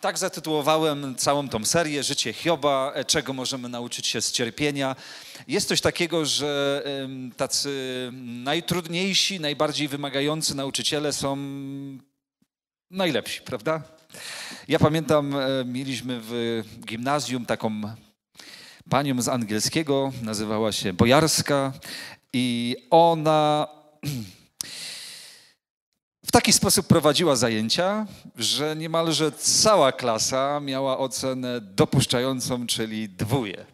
Tak zatytułowałem całą tą serię Życie Hioba, e, czego możemy nauczyć się z cierpienia. Jest coś takiego, że tacy najtrudniejsi, najbardziej wymagający nauczyciele są najlepsi, prawda? Ja pamiętam, e, mieliśmy w gimnazjum taką panią z angielskiego, nazywała się Bojarska i ona taki sposób prowadziła zajęcia, że niemalże cała klasa miała ocenę dopuszczającą, czyli dwóje.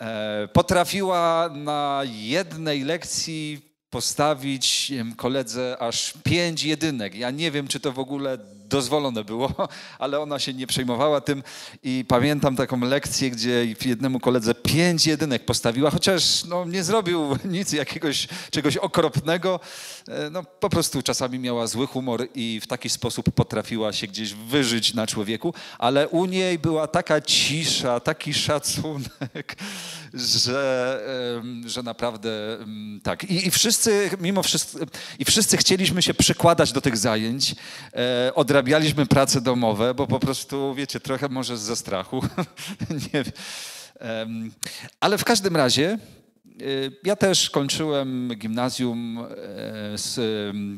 E, potrafiła na jednej lekcji postawić koledze aż pięć jedynek. Ja nie wiem, czy to w ogóle dozwolone było, ale ona się nie przejmowała tym. I pamiętam taką lekcję, gdzie jednemu koledze pięć jedynek postawiła, chociaż no, nie zrobił nic jakiegoś, czegoś okropnego. E, no, po prostu czasami miała zły humor i w taki sposób potrafiła się gdzieś wyżyć na człowieku, ale u niej była taka cisza, taki szacunek, że, że naprawdę tak. I, i wszyscy, mimo wszystko, i wszyscy chcieliśmy się przykładać do tych zajęć, e, odrabiać dorabialiśmy prace domowe, bo po prostu, wiecie, trochę może ze strachu. nie wiem. Ale w każdym razie y, ja też kończyłem gimnazjum e, z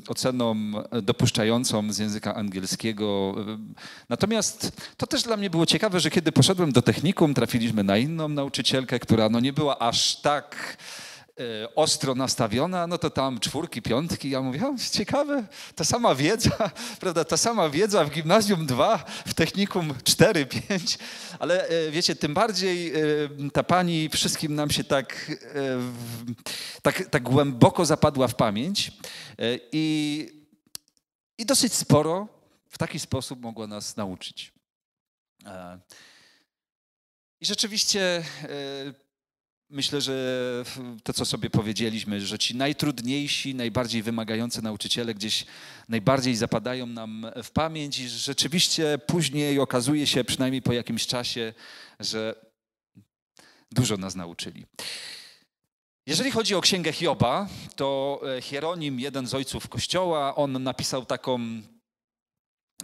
oceną dopuszczającą z języka angielskiego. E, natomiast to też dla mnie było ciekawe, że kiedy poszedłem do technikum, trafiliśmy na inną nauczycielkę, która no nie była aż tak E, ostro nastawiona, no to tam czwórki, piątki. Ja mówię, ciekawe, ta sama wiedza, prawda, ta sama wiedza w gimnazjum 2, w technikum 4, 5, ale e, wiecie, tym bardziej e, ta pani wszystkim nam się tak, tak, tak głęboko zapadła w pamięć i, i dosyć sporo w taki sposób mogła nas nauczyć. I rzeczywiście Myślę, że to, co sobie powiedzieliśmy, że ci najtrudniejsi, najbardziej wymagający nauczyciele gdzieś najbardziej zapadają nam w pamięć i rzeczywiście później okazuje się, przynajmniej po jakimś czasie, że dużo nas nauczyli. Jeżeli chodzi o księgę Hioba, to e, Hieronim, jeden z ojców Kościoła, on napisał taką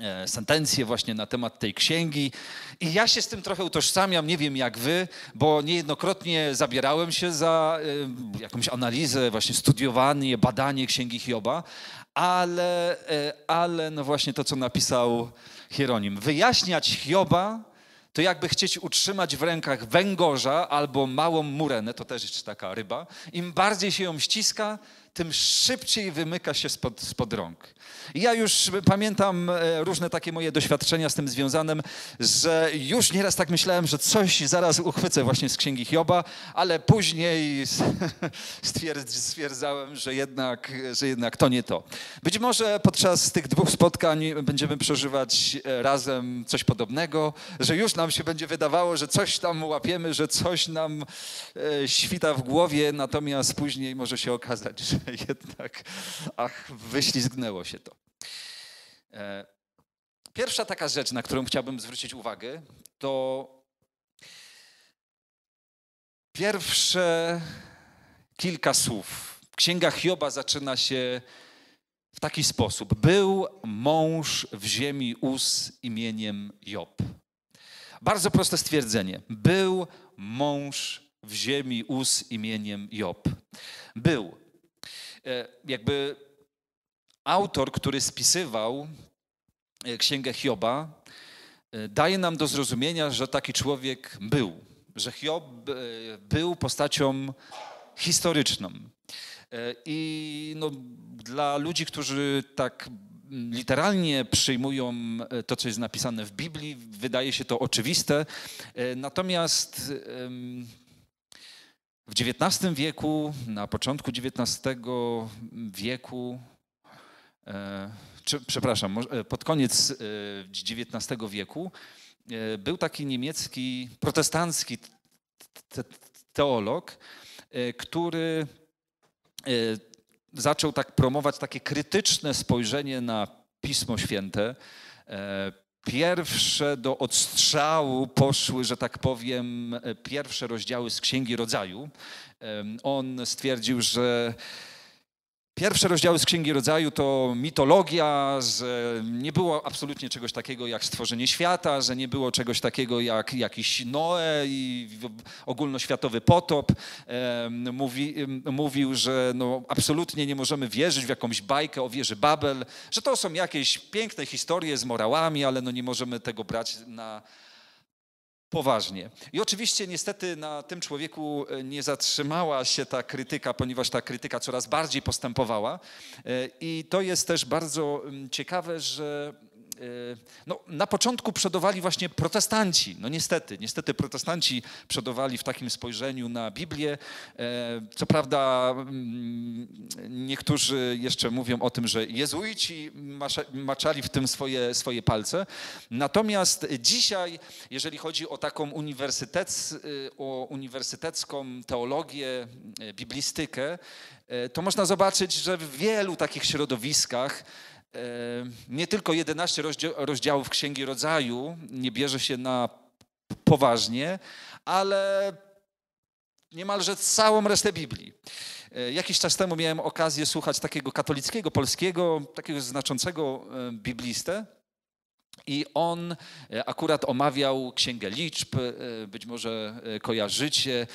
E, sentencje właśnie na temat tej księgi. I ja się z tym trochę utożsamiam, nie wiem jak wy, bo niejednokrotnie zabierałem się za e, jakąś analizę, właśnie studiowanie, badanie księgi Hioba, ale, e, ale no właśnie to, co napisał Hieronim. Wyjaśniać Hioba to jakby chcieć utrzymać w rękach węgorza albo małą murenę, to też jest taka ryba. Im bardziej się ją ściska, tym szybciej wymyka się spod, spod rąk. Ja już pamiętam e, różne takie moje doświadczenia z tym związanym, że już nieraz tak myślałem, że coś zaraz uchwycę właśnie z księgi Hioba, ale później stwierdzałem, że jednak, że jednak to nie to. Być może podczas tych dwóch spotkań będziemy przeżywać e, razem coś podobnego, że już nam się będzie wydawało, że coś tam łapiemy, że coś nam e, świta w głowie, natomiast później może się okazać, że jednak, ach, wyślizgnęło się to. E, pierwsza taka rzecz, na którą chciałbym zwrócić uwagę, to pierwsze kilka słów. Księga Hioba zaczyna się w taki sposób. Był mąż w ziemi Us imieniem Job. Bardzo proste stwierdzenie. Był mąż w ziemi Us imieniem Job. Był. E, jakby autor, który spisywał e, Księgę Hioba, e, daje nam do zrozumienia, że taki człowiek był, że Hiob był postacią historyczną. I no, dla ludzi, którzy tak literalnie przyjmują to, co jest napisane w Biblii, wydaje się to oczywiste. Natomiast w XIX wieku, na początku XIX wieku, e, czy, przepraszam, e, pod koniec XIX e, wieku, był taki niemiecki protestancki teolog, który zaczął tak promować takie krytyczne spojrzenie na Pismo Święte, Pierwsze do odstrzału poszły, że tak powiem, e, pierwsze rozdziały z Księgi Rodzaju. On stwierdził, że Pierwsze rozdziały z Księgi Rodzaju to mitologia, że nie było absolutnie czegoś takiego jak stworzenie świata, że nie było czegoś takiego jak jakiś Noe i ogólnoświatowy potop. Mówi, mówił, że no absolutnie nie możemy wierzyć w jakąś bajkę o wieży Babel, że to są jakieś piękne historie z morałami, ale no nie możemy tego brać na, poważnie. I oczywiście niestety na tym człowieku e, nie zatrzymała się ta krytyka, ponieważ ta krytyka coraz bardziej postępowała. E, I to jest też bardzo mm, ciekawe, że Y, no, na początku przodowali właśnie protestanci. No niestety, niestety protestanci przodowali w takim spojrzeniu na Biblię. E, co prawda mm, niektórzy jeszcze mówią o tym, że jezuici maczali w tym swoje, swoje palce. Natomiast dzisiaj, jeżeli chodzi o taką uniwersytec, y, o uniwersytecką teologię, y, biblistykę, to można zobaczyć, że w wielu takich środowiskach nie tylko 11 rozdziałów Księgi Rodzaju nie bierze się na poważnie, ale niemalże całą resztę Biblii. E, jakiś czas temu miałem okazję słuchać takiego katolickiego, polskiego, takiego znaczącego biblistę. I on e, akurat omawiał Księgę Liczb, e, być może kojarzycie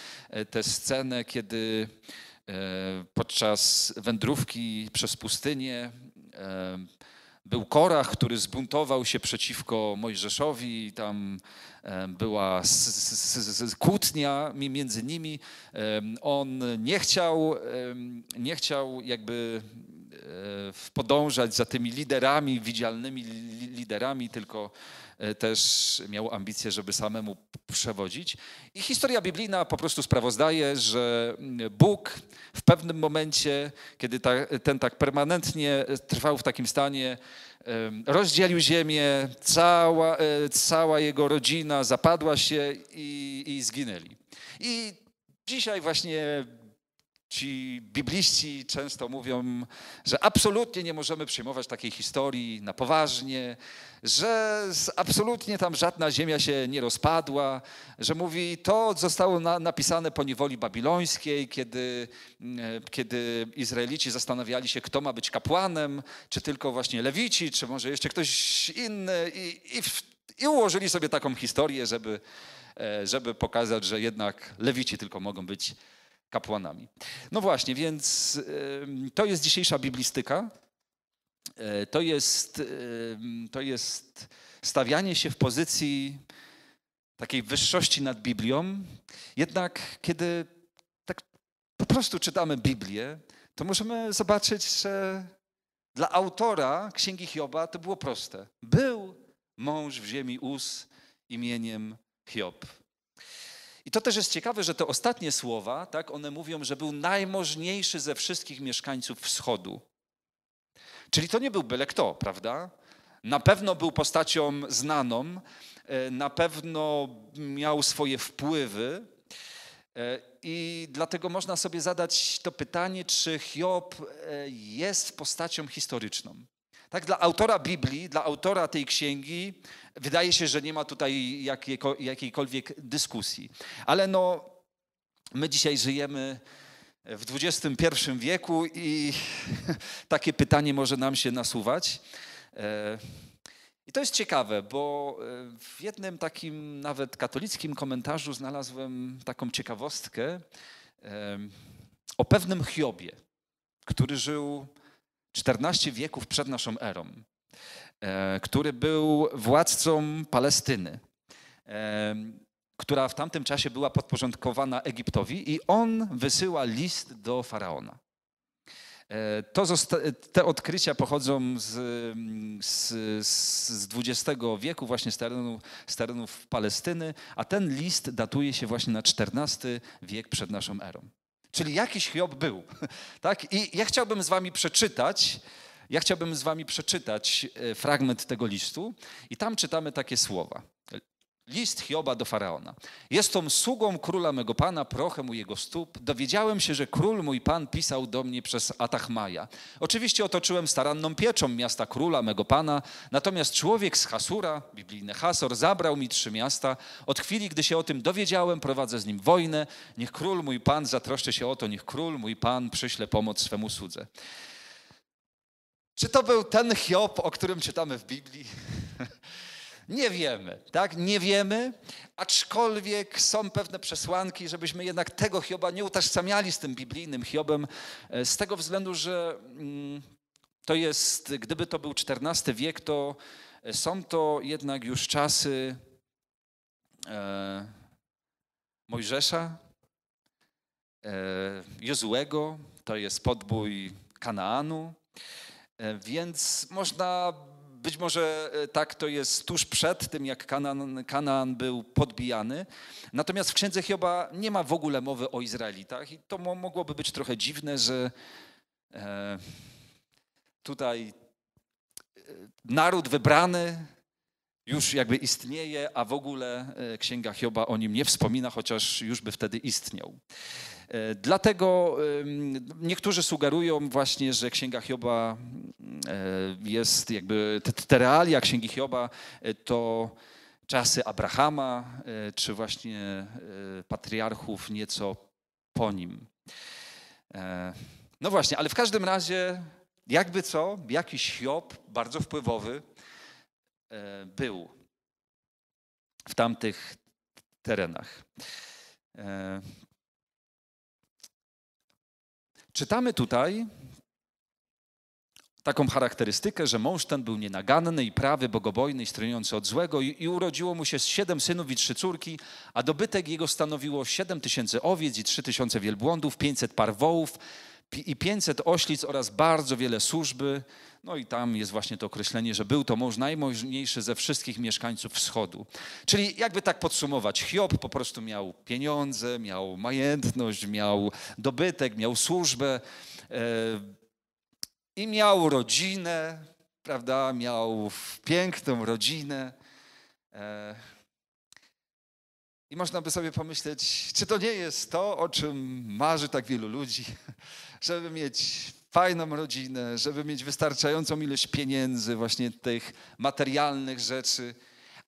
tę scenę, kiedy podczas wędrówki przez pustynię był Korach, który zbuntował się przeciwko Mojżeszowi, tam była kłótnia między nimi. On nie chciał, nie chciał jakby E, podążać za tymi liderami, widzialnymi liderami, tylko e, też miał ambicje, żeby samemu przewodzić. I historia biblijna po prostu sprawozdaje, że mm, Bóg w pewnym momencie, kiedy ta, ten tak permanentnie trwał w takim stanie, e, rozdzielił ziemię, cała, cała jego rodzina zapadła się i, i zginęli. I dzisiaj właśnie Ci bibliści często mówią, że absolutnie nie możemy przyjmować takiej historii na poważnie, że absolutnie tam żadna ziemia się nie rozpadła, że mówi, to zostało na, napisane po niewoli babilońskiej, kiedy, mm, kiedy Izraelici zastanawiali się, kto ma być kapłanem, czy tylko właśnie lewici, czy może jeszcze ktoś inny i, i, i ułożyli sobie taką historię, żeby, e, żeby pokazać, że jednak lewici tylko mogą być kapłanami. No właśnie, więc to jest dzisiejsza biblistyka. E, to jest, to jest stawianie się w pozycji takiej wyższości nad Biblią. Jednak kiedy tak po prostu czytamy Biblię, to możemy zobaczyć, że dla autora Księgi Hioba to było proste. Był mąż w ziemi Uz imieniem Hiob. I to też jest ciekawe, że te ostatnie słowa, tak, one mówią, że był najmożniejszy ze wszystkich mieszkańców wschodu. Czyli to nie był byle kto, prawda? Na pewno był postacią znaną, e, na pewno miał swoje wpływy. E, I dlatego można sobie zadać to pytanie, czy Hiob e, jest postacią historyczną. Tak, dla autora Biblii, dla autora tej księgi, wydaje się, że nie ma tutaj jakiejkolwiek dyskusji. Ale no, my dzisiaj żyjemy w XXI wieku i takie pytanie może nam się nasuwać. E, I to jest ciekawe, bo e, w jednym takim nawet katolickim komentarzu znalazłem taką ciekawostkę e, o pewnym Hiobie, który żył 14 wieków przed naszą erą, e, który był władcą Palestyny, e, która w tamtym czasie była podporządkowana Egiptowi, i on wysyła list do faraona. E, to te odkrycia pochodzą z, z, z XX wieku, właśnie z terenów, z terenów Palestyny, a ten list datuje się właśnie na XIV wiek przed naszą erą. Czyli jakiś Hiob był. Tak? I ja chciałbym z wami przeczytać, ja chciałbym z wami przeczytać e, fragment tego listu i tam czytamy takie słowa. List Hioba do faraona. Jestem sługą króla mego pana, prochem u jego stóp. Dowiedziałem się, że król mój pan pisał do mnie przez Atachmaja. Oczywiście otoczyłem staranną pieczą miasta króla mego pana, natomiast człowiek z Hasura, biblijny Hasor, zabrał mi trzy miasta. Od chwili, gdy się o tym dowiedziałem, prowadzę z nim wojnę. Niech król mój pan zatroszczy się o to, niech król mój pan przyśle pomoc swemu słudze. Czy to był ten Hiob, o którym czytamy w Biblii? Nie wiemy, tak? Nie wiemy, aczkolwiek są pewne przesłanki, żebyśmy jednak tego Hioba nie utożsamiali z tym biblijnym Hiobem, e, z tego względu, że mm, to jest, gdyby to był XIV wiek, to e, są to jednak już czasy e, Mojżesza, Jozułego, to jest podbój Kanaanu, więc można być może e, tak to jest tuż przed tym, jak Kanaan, Kanaan był podbijany. Natomiast w księdze Hioba nie ma w ogóle mowy o Izraelitach, i to mogłoby być trochę dziwne, że e, tutaj e, naród wybrany już jakby istnieje, a w ogóle e, Księga Hioba o nim nie wspomina, chociaż już by wtedy istniał. E, dlatego niektórzy sugerują właśnie, że Księga Hioba e, jest jakby, te, realia Księgi Hioba to czasy Abrahama, czy właśnie patriarchów nieco po nim. No właśnie, ale w każdym razie, jakby co, jakiś Hiob, bardzo wpływowy, był e, w tamtych terenach. E, czytamy tutaj taką charakterystykę, że mąż ten był nienaganny i prawy, bogobojny i stroniący od złego i, i urodziło mu się siedem synów i trzy córki, a dobytek jego stanowiło siedem tysięcy owiec i trzy tysiące wielbłądów, pięćset par wołów, i 500 oślic oraz bardzo wiele służby. No i tam jest właśnie to określenie, że był to mąż najmożniejszy ze wszystkich mieszkańców wschodu. Czyli jakby tak podsumować, Hiob po prostu miał pieniądze, miał majętność, miał dobytek, miał służbę e, i miał rodzinę, prawda, miał piękną rodzinę. Yy. I można by sobie pomyśleć, czy to nie jest to, o czym marzy tak wielu ludzi, żeby mieć fajną rodzinę, żeby mieć wystarczającą ilość pieniędzy, właśnie tych materialnych rzeczy.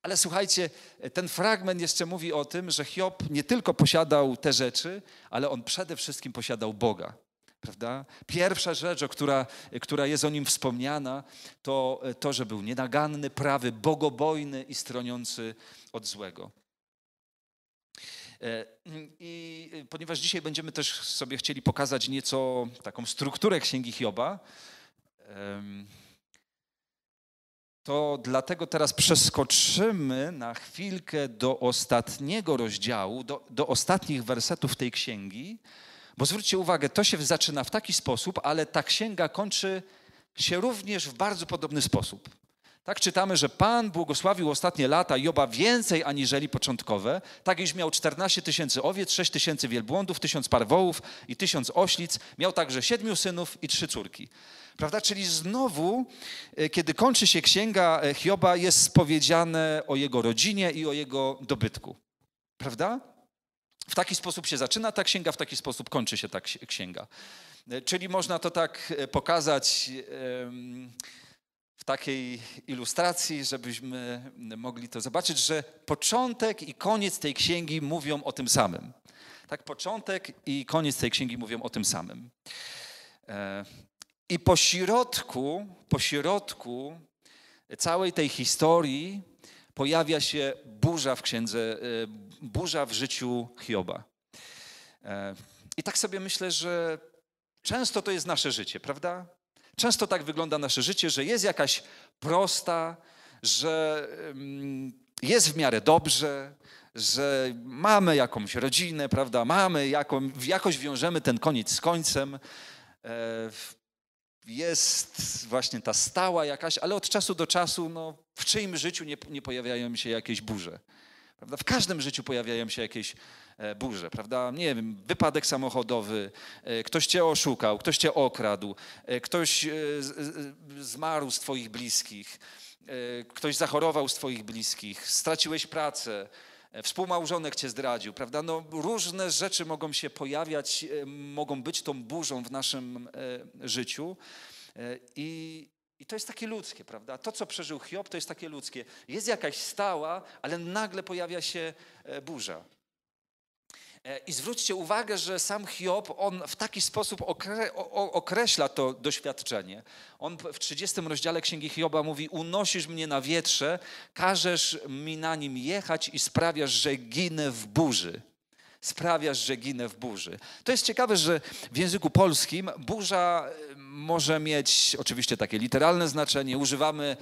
Ale słuchajcie, ten fragment jeszcze mówi o tym, że Hiob nie tylko posiadał te rzeczy, ale on przede wszystkim posiadał Boga. Prawda? Pierwsza rzecz, która, która jest o nim wspomniana, to to, że był nienaganny, prawy, bogobojny i stroniący od złego. E, I y, ponieważ dzisiaj będziemy też sobie chcieli pokazać nieco taką strukturę księgi Hioba, to dlatego teraz przeskoczymy na chwilkę do ostatniego rozdziału, do, do ostatnich wersetów tej księgi, bo zwróćcie uwagę, to się zaczyna w taki sposób, ale ta księga kończy się również w bardzo podobny sposób. Tak czytamy, że Pan błogosławił ostatnie lata Joba więcej aniżeli początkowe. Tak iż miał 14 tysięcy owiec, 6 tysięcy wielbłądów, tysiąc wołów i tysiąc oślic. Miał także siedmiu synów i trzy córki. Prawda? Czyli znowu, e, kiedy kończy się księga e, Hioba, jest spowiedziane o jego rodzinie i o jego dobytku. Prawda? W taki sposób się zaczyna ta księga, w taki sposób kończy się ta księga. E, czyli można to tak pokazać. Yy w takiej ilustracji, żebyśmy mogli to zobaczyć, że początek i koniec tej księgi mówią o tym samym. Tak, początek i koniec tej księgi mówią o tym samym. E, I po środku, po środku całej tej historii pojawia się burza w księdze, e, burza w życiu Hioba. E, I tak sobie myślę, że często to jest nasze życie, prawda? Często tak wygląda nasze życie, że jest jakaś prosta, że jest w miarę dobrze, że mamy jakąś rodzinę, prawda? Mamy jaką, jakoś wiążemy ten koniec z końcem. E, jest właśnie ta stała jakaś, ale od czasu do czasu no, w czyim życiu nie, nie pojawiają się jakieś burze. Prawda? W każdym życiu pojawiają się jakieś E, burzę, prawda? Nie wiem, wypadek samochodowy, e, ktoś cię oszukał, ktoś cię okradł, e, ktoś zmarł z twoich bliskich, ktoś zachorował z twoich bliskich, straciłeś pracę, współmałżonek cię zdradził, prawda? No, różne rzeczy mogą się pojawiać, mogą być tą burzą w naszym życiu. I, i to jest takie ludzkie, prawda? To, co przeżył Hiob, to jest takie ludzkie. Jest jakaś stała, ale nagle pojawia się burza. E, I zwróćcie uwagę, że sam Hiob, on w taki sposób okre, o, określa to doświadczenie. On w 30 rozdziale Księgi Hioba mówi, unosisz mnie na wietrze, każesz mi na nim jechać i sprawiasz, że ginę w burzy sprawiasz, że ginę w burzy. To jest ciekawe, że w języku polskim burza e, może mieć oczywiście takie literalne znaczenie. Używamy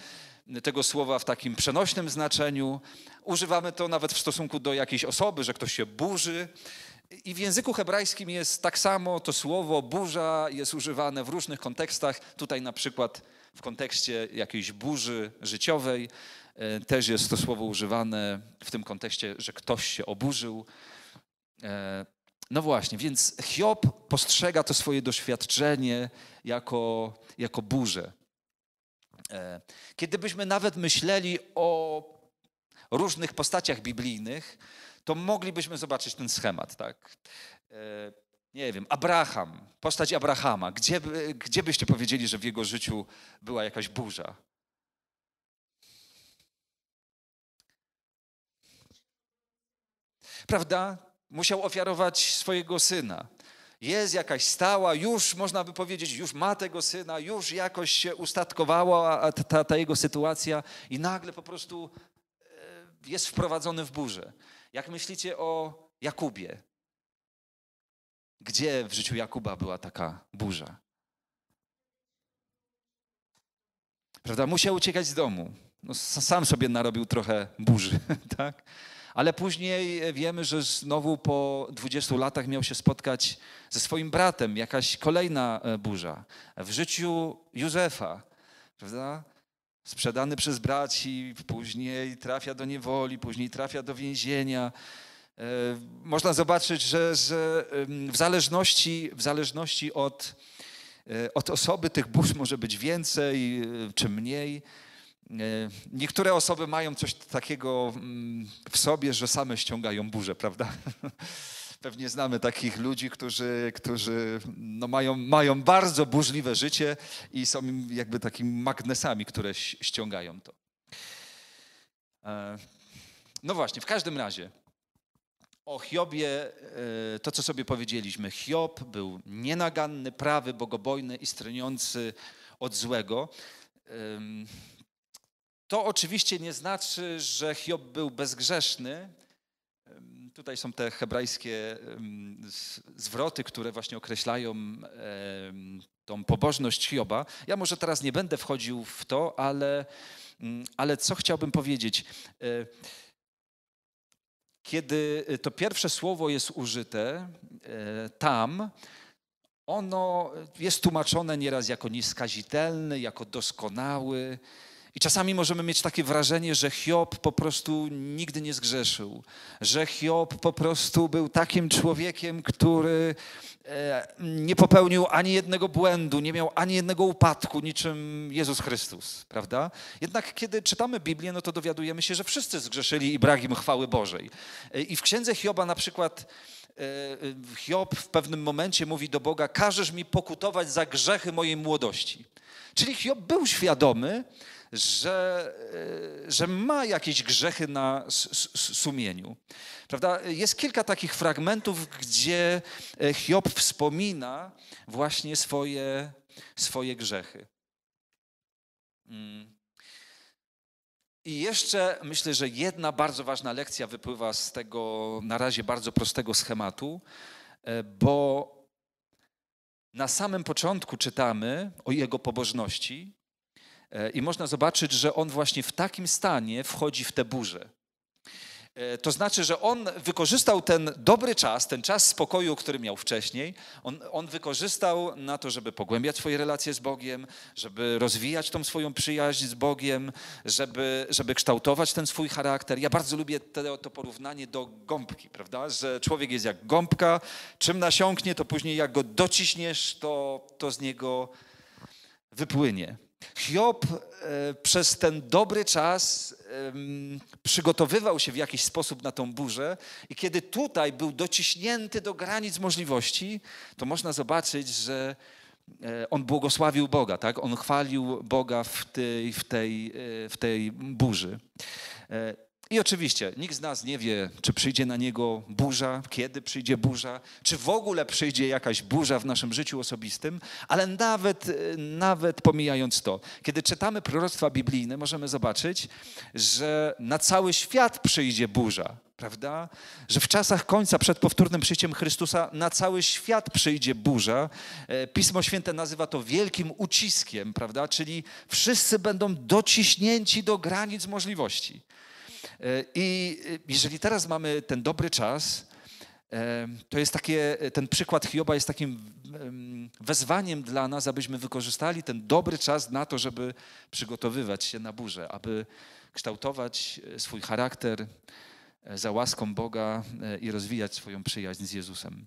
tego słowa w takim przenośnym znaczeniu. Używamy to nawet w stosunku do jakiejś osoby, że ktoś się burzy. I w języku hebrajskim jest tak samo to słowo burza jest używane w różnych kontekstach. Tutaj na przykład w kontekście jakiejś burzy życiowej e, też jest to słowo używane w tym kontekście, że ktoś się oburzył. E, no właśnie, więc Hiob postrzega to swoje doświadczenie jako, jako burzę. E, kiedybyśmy nawet myśleli o różnych postaciach biblijnych, to moglibyśmy zobaczyć ten schemat, tak? E, nie wiem, Abraham, postać Abrahama. Gdzie, gdzie byście powiedzieli, że w jego życiu była jakaś burza? Prawda? Musiał ofiarować swojego syna jest jakaś stała, już można by powiedzieć, już ma tego syna, już jakoś się ustatkowała ta, ta jego sytuacja i nagle po prostu e, jest wprowadzony w burzę. Jak myślicie o Jakubie? Gdzie w życiu Jakuba była taka burza? Prawda? Musiał uciekać z domu. No, sam sobie narobił trochę burzy, tak? Ale później wiemy, że znowu po 20 latach miał się spotkać ze swoim bratem, jakaś kolejna e, burza. W życiu Józefa, prawda? Sprzedany przez braci, później trafia do niewoli, później trafia do więzienia. E, można zobaczyć, że, że w, zależności, w zależności od, e, od osoby tych burz może być więcej czy mniej. E, niektóre osoby mają coś takiego mm, w sobie, że same ściągają burzę, prawda? Pewnie znamy takich ludzi, którzy, którzy no mają, mają bardzo burzliwe życie i są jakby takimi magnesami, które ściągają to. E, no właśnie, w każdym razie o Hiobie, e, to co sobie powiedzieliśmy. Hiob był nienaganny, prawy, bogobojny i streniący od złego. To oczywiście nie znaczy, że Hiob był bezgrzeszny. Tutaj są te hebrajskie zwroty, które właśnie określają tą pobożność Hioba. Ja może teraz nie będę wchodził w to, ale, mm, ale co chciałbym powiedzieć? E, kiedy e, to pierwsze słowo jest użyte e, tam, ono jest tłumaczone nieraz jako nieskazitelny, jako doskonały. I czasami możemy mieć takie wrażenie, że Hiob po prostu nigdy nie zgrzeszył, że Hiob po prostu był takim człowiekiem, który e, nie popełnił ani jednego błędu, nie miał ani jednego upadku, niczym Jezus Chrystus, prawda? Jednak kiedy czytamy Biblię, no to dowiadujemy się, że wszyscy zgrzeszyli i brak im chwały Bożej. E, I w księdze Hioba na przykład e, Hiob w pewnym momencie mówi do Boga: Każesz mi pokutować za grzechy mojej młodości. Czyli Hiob był świadomy, że, e, że ma jakieś grzechy na sumieniu. Prawda? Jest kilka takich fragmentów, gdzie e, Hiob wspomina właśnie swoje, swoje grzechy. Mm. I jeszcze myślę, że jedna bardzo ważna lekcja wypływa z tego na razie bardzo prostego schematu, e, bo na samym początku czytamy o jego pobożności, E, I można zobaczyć, że on właśnie w takim stanie wchodzi w tę burzę. E, to znaczy, że on wykorzystał ten dobry czas, ten czas spokoju, który miał wcześniej, on, on, wykorzystał na to, żeby pogłębiać swoje relacje z Bogiem, żeby rozwijać tą swoją przyjaźń z Bogiem, żeby, żeby kształtować ten swój charakter. Ja bardzo lubię te, to porównanie do gąbki, prawda? Że człowiek jest jak gąbka, czym nasiąknie, to później jak go dociśniesz, to, to z niego wypłynie. Hiob e, przez ten dobry czas przygotowywał się w jakiś sposób na tą burzę i kiedy tutaj był dociśnięty do granic możliwości, to można zobaczyć, że e, on błogosławił Boga, tak? On chwalił Boga w tej, w tej, e, w tej burzy. I oczywiście nikt z nas nie wie, czy przyjdzie na niego burza, kiedy przyjdzie burza, czy w ogóle przyjdzie jakaś burza w naszym życiu osobistym, ale nawet, e, nawet pomijając to, kiedy czytamy proroctwa biblijne, możemy zobaczyć, że na cały świat przyjdzie burza, prawda? Że w czasach końca, przed powtórnym przyjściem Chrystusa, na cały świat przyjdzie burza. E, Pismo Święte nazywa to wielkim uciskiem, prawda? Czyli wszyscy będą dociśnięci do granic możliwości. I y, jeżeli teraz mamy ten dobry czas, e, to jest takie, e, ten przykład Hioba jest takim wezwaniem dla nas, abyśmy wykorzystali ten dobry czas na to, żeby przygotowywać się na burzę, aby kształtować e, swój charakter za łaską Boga i rozwijać swoją przyjaźń z Jezusem.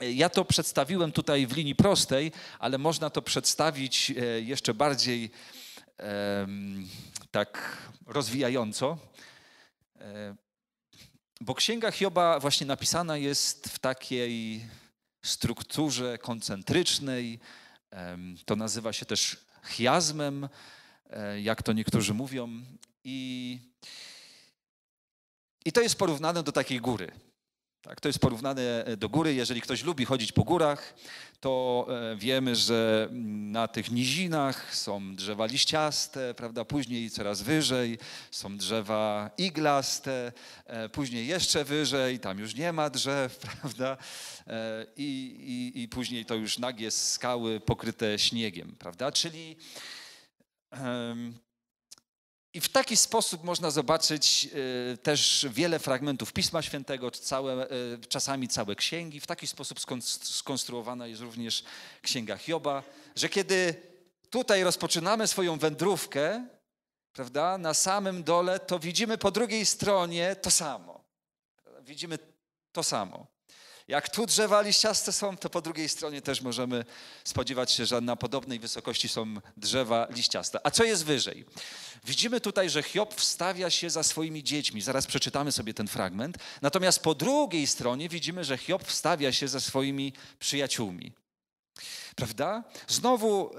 Ja to przedstawiłem tutaj w linii prostej, ale można to przedstawić jeszcze bardziej tak rozwijająco, e, bo Księga Hioba właśnie napisana jest w takiej strukturze koncentrycznej. To nazywa się też chiazmem, e, jak to niektórzy mówią. I, I to jest porównane do takiej góry. Tak, to jest porównane e, do góry. Jeżeli ktoś lubi chodzić po górach, to e, wiemy, że mm, na tych nizinach są drzewa liściaste, prawda? Później coraz wyżej są drzewa iglaste, e, później jeszcze wyżej, tam już nie ma drzew, prawda? I, i, i później to już nagie skały pokryte śniegiem, prawda? Czyli. I w taki sposób można zobaczyć e, też wiele fragmentów Pisma Świętego, całe, e, czasami całe księgi. W taki sposób skonstruowana jest również Księga Hioba, że kiedy tutaj rozpoczynamy swoją wędrówkę, prawda, na samym dole, to widzimy po drugiej stronie to samo. Widzimy to samo. Jak tu drzewa liściaste są, to po drugiej stronie też możemy spodziewać się, że na podobnej wysokości są drzewa liściaste. A co jest wyżej? Widzimy tutaj, że Hiob wstawia się za swoimi dziećmi. Zaraz przeczytamy sobie ten fragment. Natomiast po drugiej stronie widzimy, że Hiob wstawia się za swoimi przyjaciółmi. Prawda? Znowu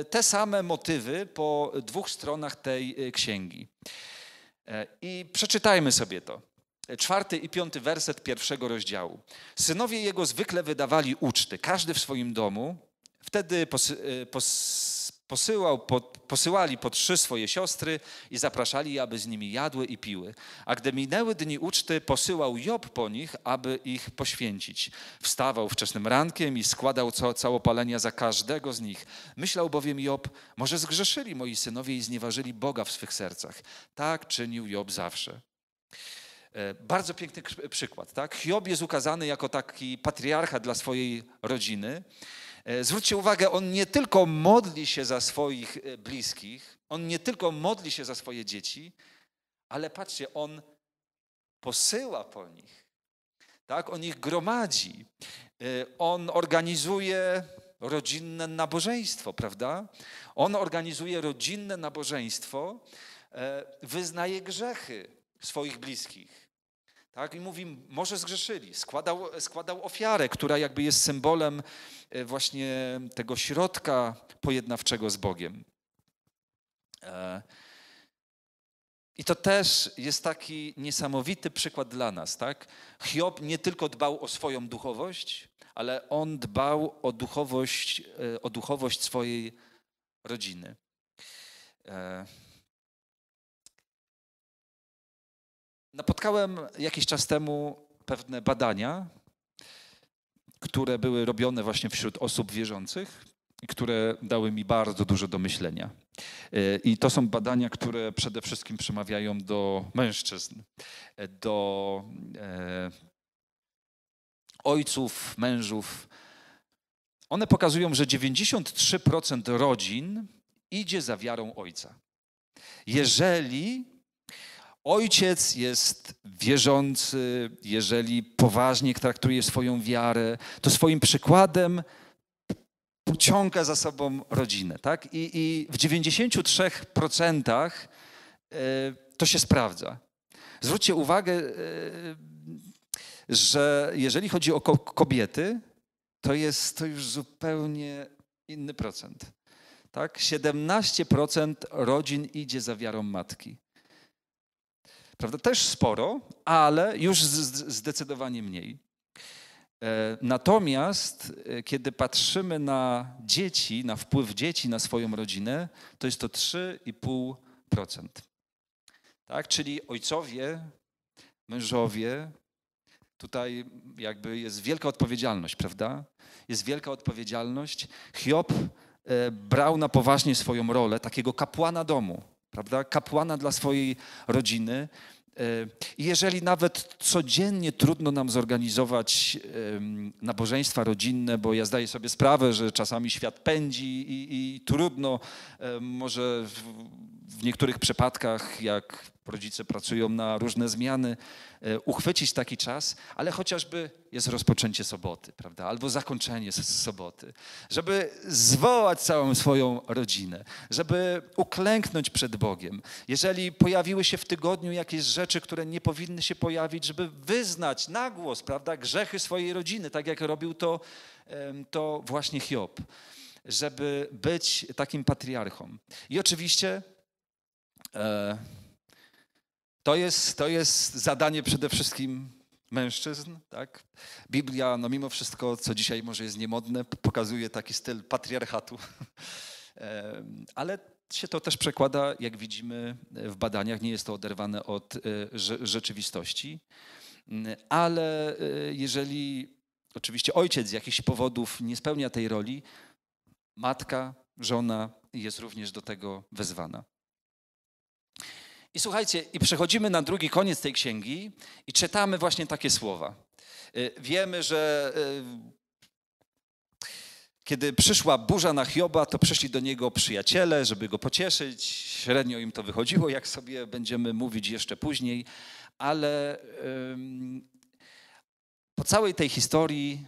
e, te same motywy po dwóch stronach tej e, księgi. E, I przeczytajmy sobie to czwarty i piąty werset pierwszego rozdziału. Synowie jego zwykle wydawali uczty, każdy w swoim domu. Wtedy posy, y, pos, posyłał, po, posyłali po trzy swoje siostry i zapraszali, aby z nimi jadły i piły. A gdy minęły dni uczty, posyłał Job po nich, aby ich poświęcić. Wstawał wczesnym rankiem i składał całopalenia za każdego z nich. Myślał bowiem Job, może zgrzeszyli moi synowie i znieważyli Boga w swych sercach. Tak czynił Job zawsze. E, bardzo piękny przykład. Tak? Hiob jest ukazany jako taki patriarcha dla swojej rodziny. E, zwróćcie uwagę, on nie tylko modli się za swoich e, bliskich, on nie tylko modli się za swoje dzieci, ale patrzcie, on posyła po nich. Tak? On ich gromadzi. On organizuje rodzinne nabożeństwo, prawda? On organizuje rodzinne nabożeństwo, wyznaje grzechy swoich bliskich. Tak? I mówi, może zgrzeszyli. Składał, składał ofiarę, która jakby jest symbolem e, właśnie tego środka pojednawczego z Bogiem. E, I to też jest taki niesamowity przykład dla nas. Tak? Hiob nie tylko dbał o swoją duchowość, ale on dbał o duchowość, e, o duchowość swojej rodziny. Napotkałem jakiś czas temu pewne badania, które były robione właśnie wśród osób wierzących, które dały mi bardzo dużo do myślenia. E, I to są badania, które przede wszystkim przemawiają do mężczyzn, e, do e, ojców, mężów. One pokazują, że 93% rodzin idzie za wiarą ojca. Jeżeli Ojciec jest wierzący, jeżeli poważnie traktuje swoją wiarę, to swoim przykładem pociąga za sobą rodzinę. Tak? I, i w 93% e, to się sprawdza. Zwróćcie uwagę, e, że jeżeli chodzi o kobiety, to jest to już zupełnie inny procent. Tak? 17% rodzin idzie za wiarą matki. Prawda? Też sporo, ale już zdecydowanie mniej. E, natomiast e, kiedy patrzymy na dzieci, na wpływ dzieci na swoją rodzinę, to jest to 3,5%. Tak? Czyli ojcowie, mężowie, tutaj jakby jest wielka odpowiedzialność, prawda? Jest wielka odpowiedzialność. Hiob e, brał na poważnie swoją rolę takiego kapłana domu prawda? Kapłana dla swojej rodziny. E, jeżeli nawet codziennie trudno nam zorganizować nabożeństwa rodzinne, bo ja zdaję sobie sprawę, że czasami świat pędzi i, i trudno może w niektórych przypadkach, jak rodzice pracują na różne zmiany, e, uchwycić taki czas, ale chociażby jest rozpoczęcie soboty, prawda? Albo zakończenie soboty, żeby zwołać całą swoją rodzinę, żeby uklęknąć przed Bogiem. Jeżeli pojawiły się w tygodniu jakieś rzeczy, które nie powinny się pojawić, żeby wyznać na głos, prawda, grzechy swojej rodziny, tak jak robił to, to właśnie Hiob żeby być takim patriarchą. I oczywiście E, to jest, to jest zadanie przede wszystkim mężczyzn. Tak? Biblia, no mimo wszystko, co dzisiaj może jest niemodne, pokazuje taki styl patriarchatu. E, ale się to też przekłada, jak widzimy w badaniach, nie jest to oderwane od e, rzeczywistości. Mm, ale jeżeli oczywiście ojciec z jakichś powodów nie spełnia tej roli, matka, żona jest również do tego wezwana. I słuchajcie, i przechodzimy na drugi koniec tej księgi i czytamy właśnie takie słowa. Y, wiemy, że y, kiedy przyszła burza na Hioba, to przyszli do niego przyjaciele, żeby go pocieszyć. Średnio im to wychodziło, jak sobie będziemy mówić jeszcze później, ale po całej tej historii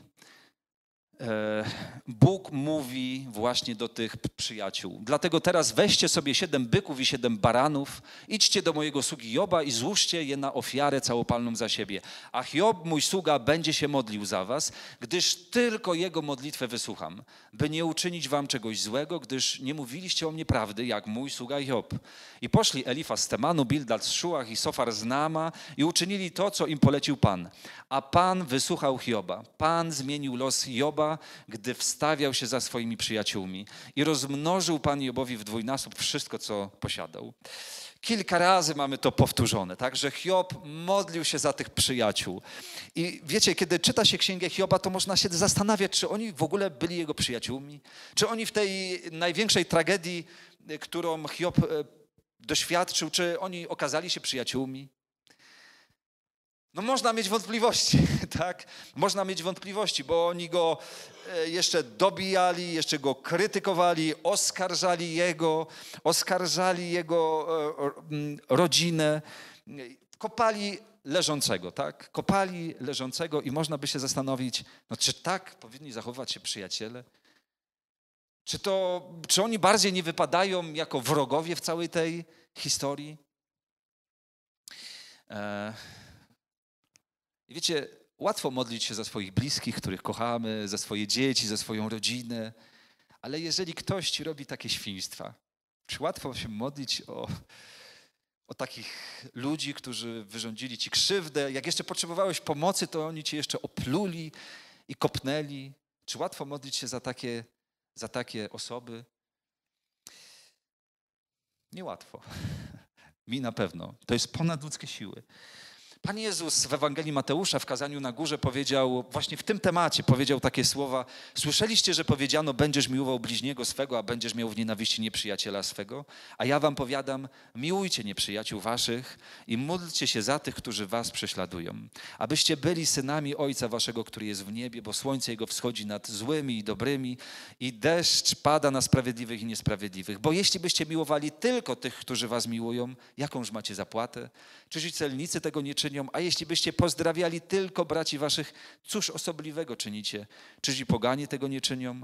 E, Bóg mówi właśnie do tych przyjaciół. Dlatego teraz weźcie sobie siedem byków i siedem baranów, idźcie do mojego sługi Joba i złóżcie je na ofiarę całopalną za siebie. A Job, mój sługa, będzie się modlił za was, gdyż tylko jego modlitwę wysłucham, by nie uczynić wam czegoś złego, gdyż nie mówiliście o mnie prawdy, jak mój sługa Job. I poszli Elifa z Temanu, Bildad z Szuach i Sofar z Nama i uczynili to, co im polecił Pan. A Pan wysłuchał Hioba. Pan zmienił los Joba Joba, gdy wstawiał się za swoimi przyjaciółmi i rozmnożył Pan Jobowi w dwójnasób wszystko, co posiadał. Kilka razy mamy to powtórzone, tak, że Hiob modlił się za tych przyjaciół. I wiecie, kiedy czyta się księgę Hioba, to można się zastanawiać, czy oni w ogóle byli jego przyjaciółmi, czy oni w tej największej tragedii, którą Hiob e, doświadczył, czy oni okazali się przyjaciółmi. No można mieć wątpliwości, tak? Można mieć wątpliwości, bo oni go e, jeszcze dobijali, jeszcze go krytykowali, oskarżali jego, oskarżali jego e, rodzinę, kopali leżącego, tak? Kopali leżącego i można by się zastanowić, no czy tak powinni zachowywać się przyjaciele? Czy, to, czy oni bardziej nie wypadają jako wrogowie w całej tej historii? E i wiecie, łatwo modlić się za swoich bliskich, których kochamy, za swoje dzieci, za swoją rodzinę, ale jeżeli ktoś ci robi takie świństwa, czy łatwo się modlić o, o takich ludzi, którzy wyrządzili ci krzywdę? Jak jeszcze potrzebowałeś pomocy, to oni cię jeszcze opluli i kopnęli. Czy łatwo modlić się za takie, za takie osoby? Niełatwo. Mi na pewno. To jest ponad ludzkie siły. Pan Jezus w Ewangelii Mateusza w kazaniu na górze powiedział, właśnie w tym temacie powiedział takie słowa: Słyszeliście, że powiedziano, będziesz miłował bliźniego swego, a będziesz miał w nienawiści nieprzyjaciela swego. A ja wam powiadam, miłujcie nieprzyjaciół waszych i módlcie się za tych, którzy was prześladują, abyście byli synami Ojca waszego, który jest w niebie, bo słońce jego wschodzi nad złymi i dobrymi i deszcz pada na sprawiedliwych i niesprawiedliwych. Bo jeśli byście miłowali tylko tych, którzy was miłują, jakąż macie zapłatę? Czyż i celnicy tego nie czynią? a jeśli byście pozdrawiali tylko braci waszych, cóż osobliwego czynicie? Czyż i poganie tego nie czynią?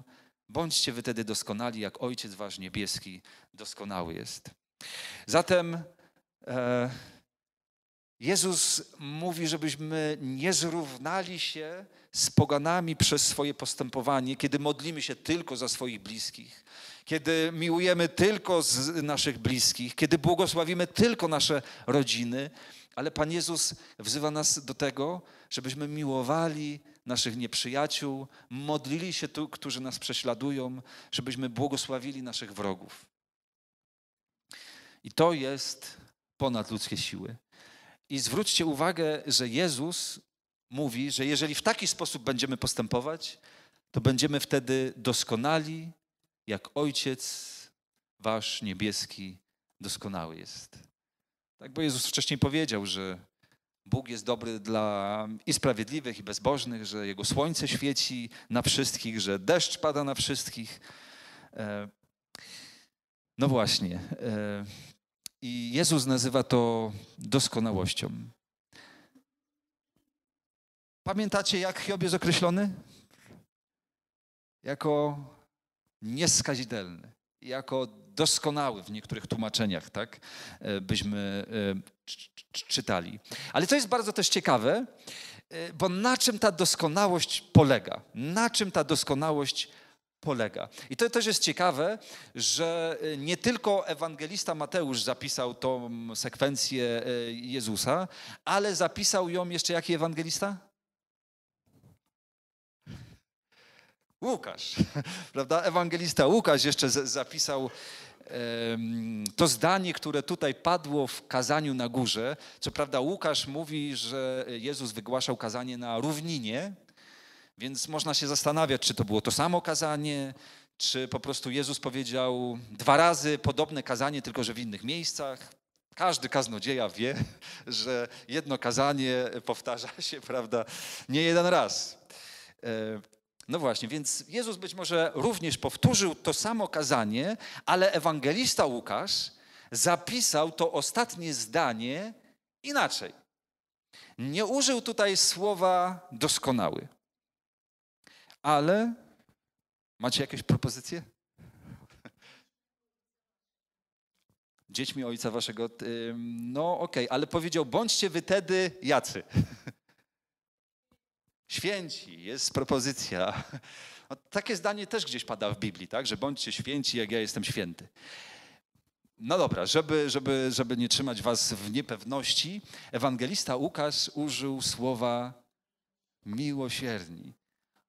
Bądźcie wy tedy doskonali, jak Ojciec Wasz Niebieski doskonały jest. Zatem e, Jezus mówi, żebyśmy nie zrównali się z poganami przez swoje postępowanie, kiedy modlimy się tylko za swoich bliskich, kiedy miłujemy tylko naszych bliskich, kiedy błogosławimy tylko nasze rodziny, ale Pan Jezus wzywa nas do tego, żebyśmy miłowali naszych nieprzyjaciół, modlili się tu, którzy nas prześladują, żebyśmy błogosławili naszych wrogów. I to jest ponad ludzkie siły. I zwróćcie uwagę, że Jezus mówi, że jeżeli w taki sposób będziemy postępować, to będziemy wtedy doskonali, jak Ojciec Wasz niebieski doskonały jest. Tak, bo Jezus wcześniej powiedział, że Bóg jest dobry dla i sprawiedliwych, i bezbożnych, że Jego słońce świeci na wszystkich, że deszcz pada na wszystkich. E, no właśnie. E, I Jezus nazywa to doskonałością. Pamiętacie, jak Hiob jest określony? Jako nieskazitelny, jako doskonały w niektórych tłumaczeniach, tak e, byśmy e, czytali. Ale co jest bardzo też ciekawe, e, bo na czym ta doskonałość polega? Na czym ta doskonałość polega? I to też jest ciekawe, że nie tylko ewangelista Mateusz zapisał tą sekwencję Jezusa, ale zapisał ją jeszcze jaki ewangelista? Łukasz, prawda? Ewangelista Łukasz jeszcze zapisał to zdanie, które tutaj padło w kazaniu na górze, co prawda Łukasz mówi, że Jezus wygłaszał kazanie na równinie, więc można się zastanawiać, czy to było to samo kazanie, czy po prostu Jezus powiedział dwa razy podobne kazanie, tylko że w innych miejscach. Każdy kaznodzieja wie, że jedno kazanie powtarza się, prawda, nie jeden raz. No właśnie, więc Jezus być może również powtórzył to samo kazanie, ale ewangelista Łukasz zapisał to ostatnie zdanie inaczej. Nie użył tutaj słowa doskonały. Ale macie jakieś propozycje? Dziećmi ojca waszego. No okej, okay, ale powiedział: bądźcie wy tedy jacy. Święci, jest propozycja. No, takie zdanie też gdzieś pada w Biblii, tak? Że bądźcie święci, jak ja jestem święty. No dobra, żeby, żeby, żeby nie trzymać was w niepewności, ewangelista Łukasz użył słowa miłosierni.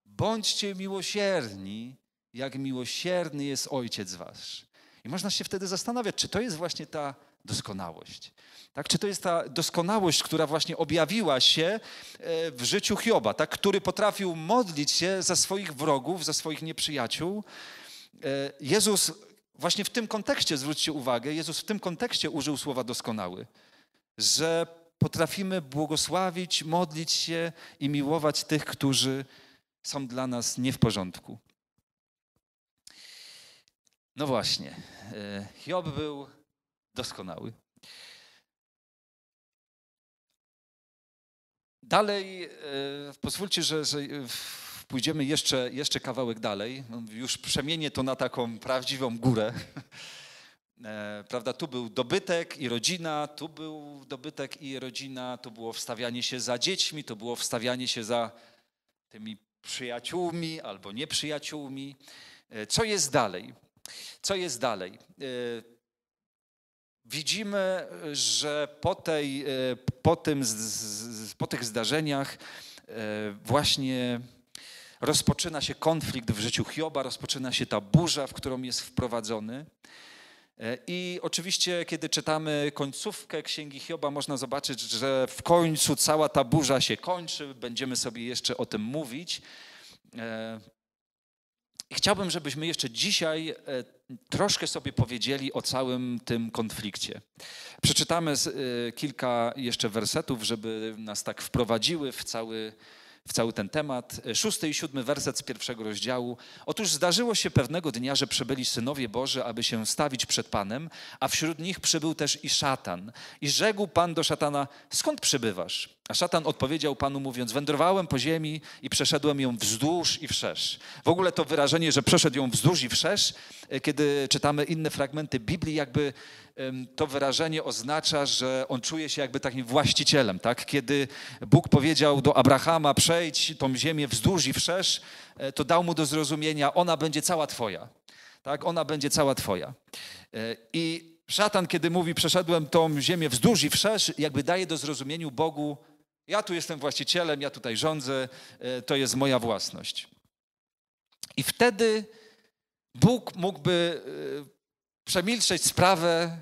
Bądźcie miłosierni, jak miłosierny jest Ojciec wasz. I można się wtedy zastanawiać, czy to jest właśnie ta doskonałość. Tak? Czy to jest ta doskonałość, która właśnie objawiła się e, w życiu Hioba, tak? który potrafił modlić się za swoich wrogów, za swoich nieprzyjaciół? E, Jezus właśnie w tym kontekście, zwróćcie uwagę, Jezus w tym kontekście użył słowa doskonały, że potrafimy błogosławić, modlić się i miłować tych, którzy są dla nas nie w porządku. No właśnie, e, Hiob był doskonały. Dalej, e, pozwólcie, że, że e, pójdziemy jeszcze, jeszcze kawałek dalej. Już przemienię to na taką prawdziwą górę. E, prawda, tu był dobytek i rodzina, tu był dobytek i rodzina, tu było wstawianie się za dziećmi, to było wstawianie się za tymi przyjaciółmi albo nieprzyjaciółmi. Co jest dalej? Co jest dalej? widzimy, że po, tej, e, po, tym, po tych zdarzeniach e, właśnie rozpoczyna się konflikt w życiu Hioba, rozpoczyna się ta burza, w którą jest wprowadzony. E, I oczywiście, kiedy czytamy końcówkę Księgi Hioba, można zobaczyć, że w końcu cała ta burza się kończy. Będziemy sobie jeszcze o tym mówić. I chciałbym, żebyśmy jeszcze dzisiaj e, troszkę sobie powiedzieli o całym tym konflikcie. Przeczytamy e, kilka jeszcze wersetów, żeby nas tak wprowadziły w cały, w cały ten temat. Szósty i siódmy werset z pierwszego rozdziału. Otóż zdarzyło się pewnego dnia, że przybyli synowie Boży, aby się stawić przed Panem, a wśród nich przybył też i szatan. I rzekł Pan do szatana, skąd przybywasz? A szatan odpowiedział panu mówiąc: Wędrowałem po ziemi i przeszedłem ją wzdłuż i wszerz. W ogóle to wyrażenie, że przeszedł ją wzdłuż i wszerz, e, kiedy czytamy inne fragmenty Biblii, jakby to wyrażenie oznacza, że on czuje się jakby takim właścicielem. Tak? Kiedy Bóg powiedział do Abrahama: Przejdź tą ziemię wzdłuż i wszerz, e, to dał mu do zrozumienia: Ona będzie cała twoja. Tak? Ona będzie cała twoja. E, I szatan, kiedy mówi: Przeszedłem tą ziemię wzdłuż i wszerz, jakby daje do zrozumienia Bogu, ja tu jestem właścicielem, ja tutaj rządzę, e, to jest moja własność. I wtedy Bóg mógłby e, przemilczeć sprawę,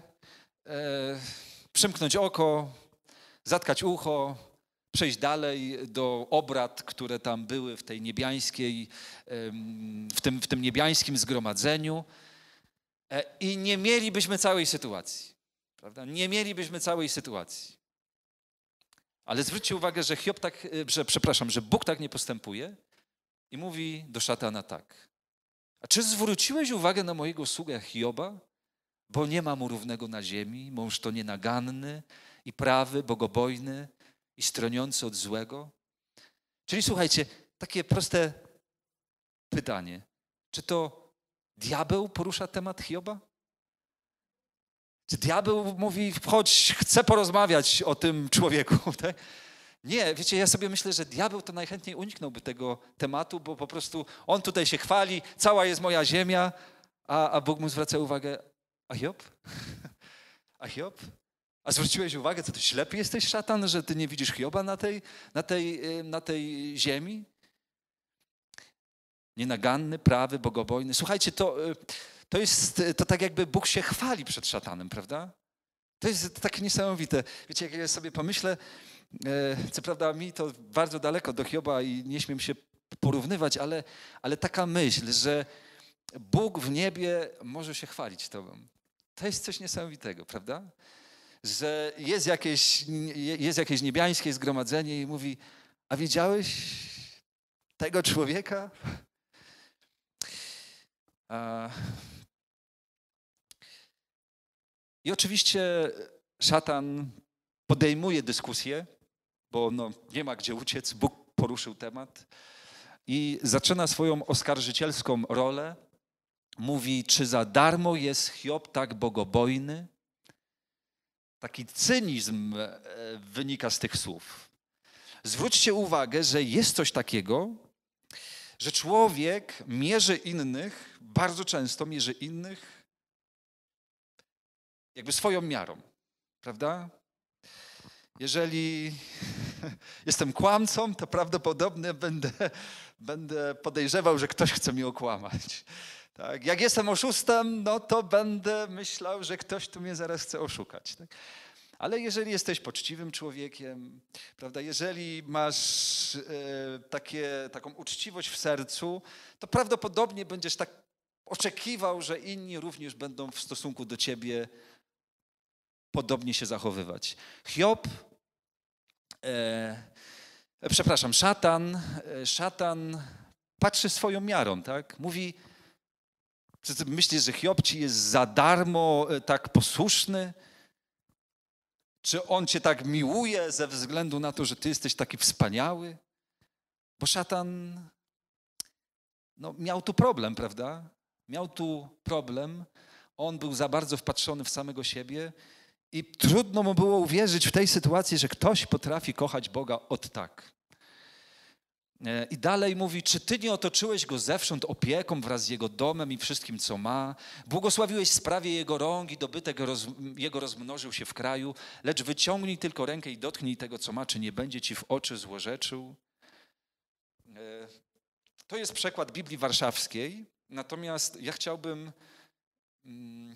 e, przymknąć oko, zatkać ucho, przejść dalej do obrad, które tam były w tej niebiańskiej, w tym, w tym niebiańskim zgromadzeniu. I nie mielibyśmy całej sytuacji. Prawda? Nie mielibyśmy całej sytuacji. Ale zwróćcie uwagę, że Hiob tak, e, że, przepraszam, że Bóg tak nie postępuje i mówi do szatana tak. A czy zwróciłeś uwagę na mojego sługę Hioba? Bo nie ma mu równego na ziemi, mąż to nienaganny i prawy, bogobojny i stroniący od złego. Czyli słuchajcie, takie proste pytanie. Czy to diabeł porusza temat Hioba? Diabeł mówi, chodź, chcę porozmawiać o tym człowieku. Tak? Nie, wiecie, ja sobie myślę, że diabeł to najchętniej uniknąłby tego tematu, bo po prostu on tutaj się chwali, cała jest moja ziemia, a, a Bóg mu zwraca uwagę, a Job? A Job? A zwróciłeś uwagę, co ty ślepy jesteś, szatan, że ty nie widzisz Hioba na tej, na tej, na tej ziemi? Nienaganny, prawy, bogobojny. Słuchajcie, to to jest, to tak jakby Bóg się chwali przed szatanem, prawda? To jest takie niesamowite. Wiecie, jak ja sobie pomyślę, e, co prawda mi to bardzo daleko do Hioba i nie śmiem się porównywać, ale, ale taka myśl, że Bóg w niebie może się chwalić Tobą. To jest coś niesamowitego, prawda? Że jest jakieś, jest jakieś niebiańskie zgromadzenie i mówi, a widziałeś tego człowieka? A... I oczywiście szatan podejmuje dyskusję, bo no, nie ma gdzie uciec, Bóg poruszył temat i zaczyna swoją oskarżycielską rolę. Mówi, czy za darmo jest Hiob tak bogobojny? Taki cynizm e, wynika z tych słów. Zwróćcie uwagę, że jest coś takiego, że człowiek mierzy innych, bardzo często mierzy innych jakby swoją miarą, prawda? Jeżeli jestem kłamcą, to prawdopodobnie będę, będę podejrzewał, że ktoś chce mi okłamać. Tak? Jak jestem oszustem, no to będę myślał, że ktoś tu mnie zaraz chce oszukać. Tak? Ale jeżeli jesteś poczciwym człowiekiem, prawda, jeżeli masz e, takie, taką uczciwość w sercu, to prawdopodobnie będziesz tak oczekiwał, że inni również będą w stosunku do ciebie podobnie się zachowywać. Hiob, e, przepraszam, szatan, e, szatan patrzy swoją miarą, tak? Mówi, czy ty myślisz, że Hiob ci jest za darmo e, tak posłuszny? Czy on cię tak miłuje ze względu na to, że ty jesteś taki wspaniały? Bo szatan no, miał tu problem, prawda? Miał tu problem. On był za bardzo wpatrzony w samego siebie i trudno mu było uwierzyć w tej sytuacji, że ktoś potrafi kochać Boga od tak. E, I dalej mówi, czy ty nie otoczyłeś go zewsząd opieką wraz z jego domem i wszystkim, co ma? Błogosławiłeś sprawie jego rąk i dobytek roz, jego rozmnożył się w kraju, lecz wyciągnij tylko rękę i dotknij tego, co ma, czy nie będzie ci w oczy złorzeczył? E, to jest przekład Biblii Warszawskiej, natomiast ja chciałbym mm,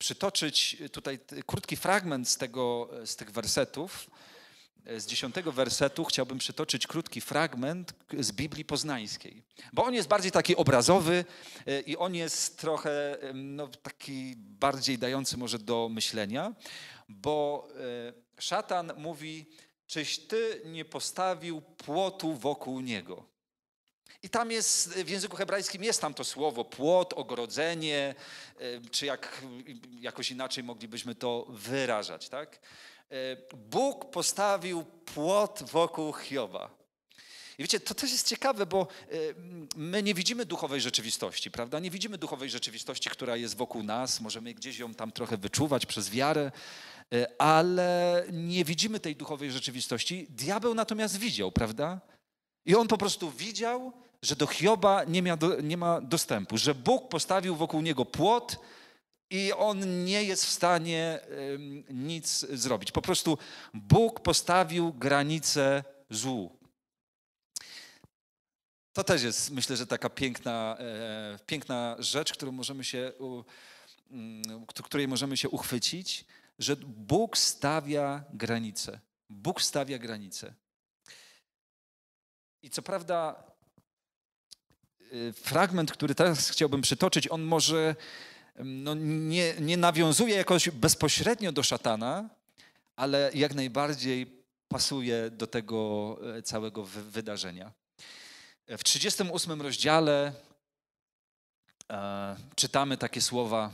przytoczyć tutaj krótki fragment z, tego, z tych wersetów. Z dziesiątego wersetu chciałbym przytoczyć krótki fragment z Biblii Poznańskiej, bo on jest bardziej taki obrazowy e, i on jest trochę no, taki bardziej dający może do myślenia, bo e, szatan mówi, czyś ty nie postawił płotu wokół niego. I tam jest, w języku hebrajskim jest tam to słowo płot, ogrodzenie, e, czy jak, jakoś inaczej moglibyśmy to wyrażać, tak? E, Bóg postawił płot wokół Hioba. I wiecie, to też jest ciekawe, bo e, my nie widzimy duchowej rzeczywistości, prawda? Nie widzimy duchowej rzeczywistości, która jest wokół nas. Możemy gdzieś ją tam trochę wyczuwać przez wiarę, ale nie widzimy tej duchowej rzeczywistości. Diabeł natomiast widział, prawda? I on po prostu widział, że do Hioba nie, nie ma dostępu, że Bóg postawił wokół niego płot i on nie jest w stanie nic zrobić. Po prostu Bóg postawił granicę złu. To też jest, myślę, że taka piękna, e, piękna rzecz, którą możemy się, mm, której możemy się uchwycić, że Bóg stawia granice. Bóg stawia granice. I co prawda, y, fragment, który teraz chciałbym przytoczyć, on może mm, no, nie, nie nawiązuje jakoś bezpośrednio do szatana, ale jak najbardziej pasuje do tego e, całego wydarzenia. W 38 rozdziale e, czytamy takie słowa: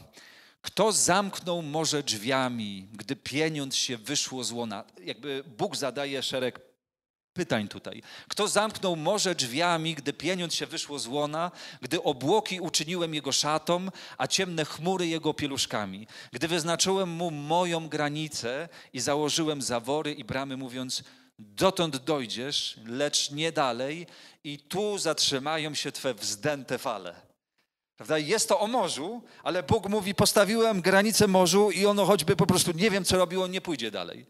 Kto zamknął morze drzwiami, gdy pieniądz się wyszło z łona? Jakby Bóg zadaje szereg pytań tutaj. Kto zamknął morze drzwiami, gdy pieniądz się wyszło z łona, gdy obłoki uczyniłem jego szatą, a ciemne chmury jego pieluszkami, gdy wyznaczyłem mu moją granicę i założyłem zawory i bramy, mówiąc, dotąd dojdziesz, lecz nie dalej i tu zatrzymają się twe wzdęte fale. Prawda? Jest to o morzu, ale Bóg mówi, postawiłem granicę morzu i ono choćby po prostu nie wiem, co robiło, nie pójdzie dalej.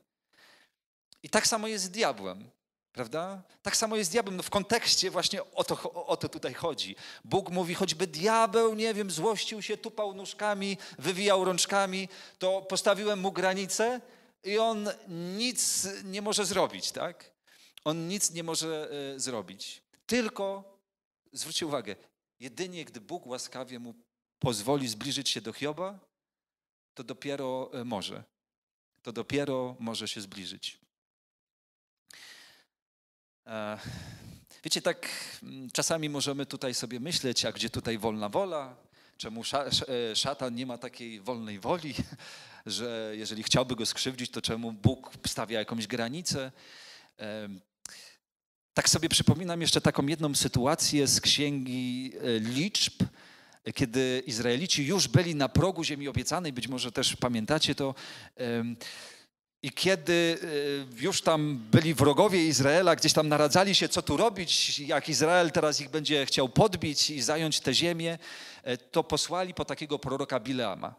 I tak samo jest z diabłem. Prawda? Tak samo jest z diabłem. No w kontekście właśnie o to, o to tutaj chodzi. Bóg mówi, choćby diabeł, nie wiem, złościł się, tupał nóżkami, wywijał rączkami, to postawiłem mu granicę i on nic nie może zrobić, tak? On nic nie może y, zrobić. Tylko, zwróćcie uwagę, jedynie gdy Bóg łaskawie mu pozwoli zbliżyć się do Hioba, to dopiero e, może. To dopiero może się zbliżyć. E, wiecie, tak mm, czasami możemy tutaj sobie myśleć, a gdzie tutaj wolna wola? Czemu e, szatan nie ma takiej wolnej woli, że jeżeli chciałby go skrzywdzić, to czemu Bóg stawia jakąś granicę? E, tak sobie przypominam jeszcze taką jedną sytuację z księgi liczb, kiedy Izraelici już byli na progu ziemi obiecanej, być może też pamiętacie to. I kiedy y, już tam byli wrogowie Izraela, gdzieś tam naradzali się, co tu robić, jak Izrael teraz ich będzie chciał podbić i zająć tę ziemię, y, to posłali po takiego proroka Bileama.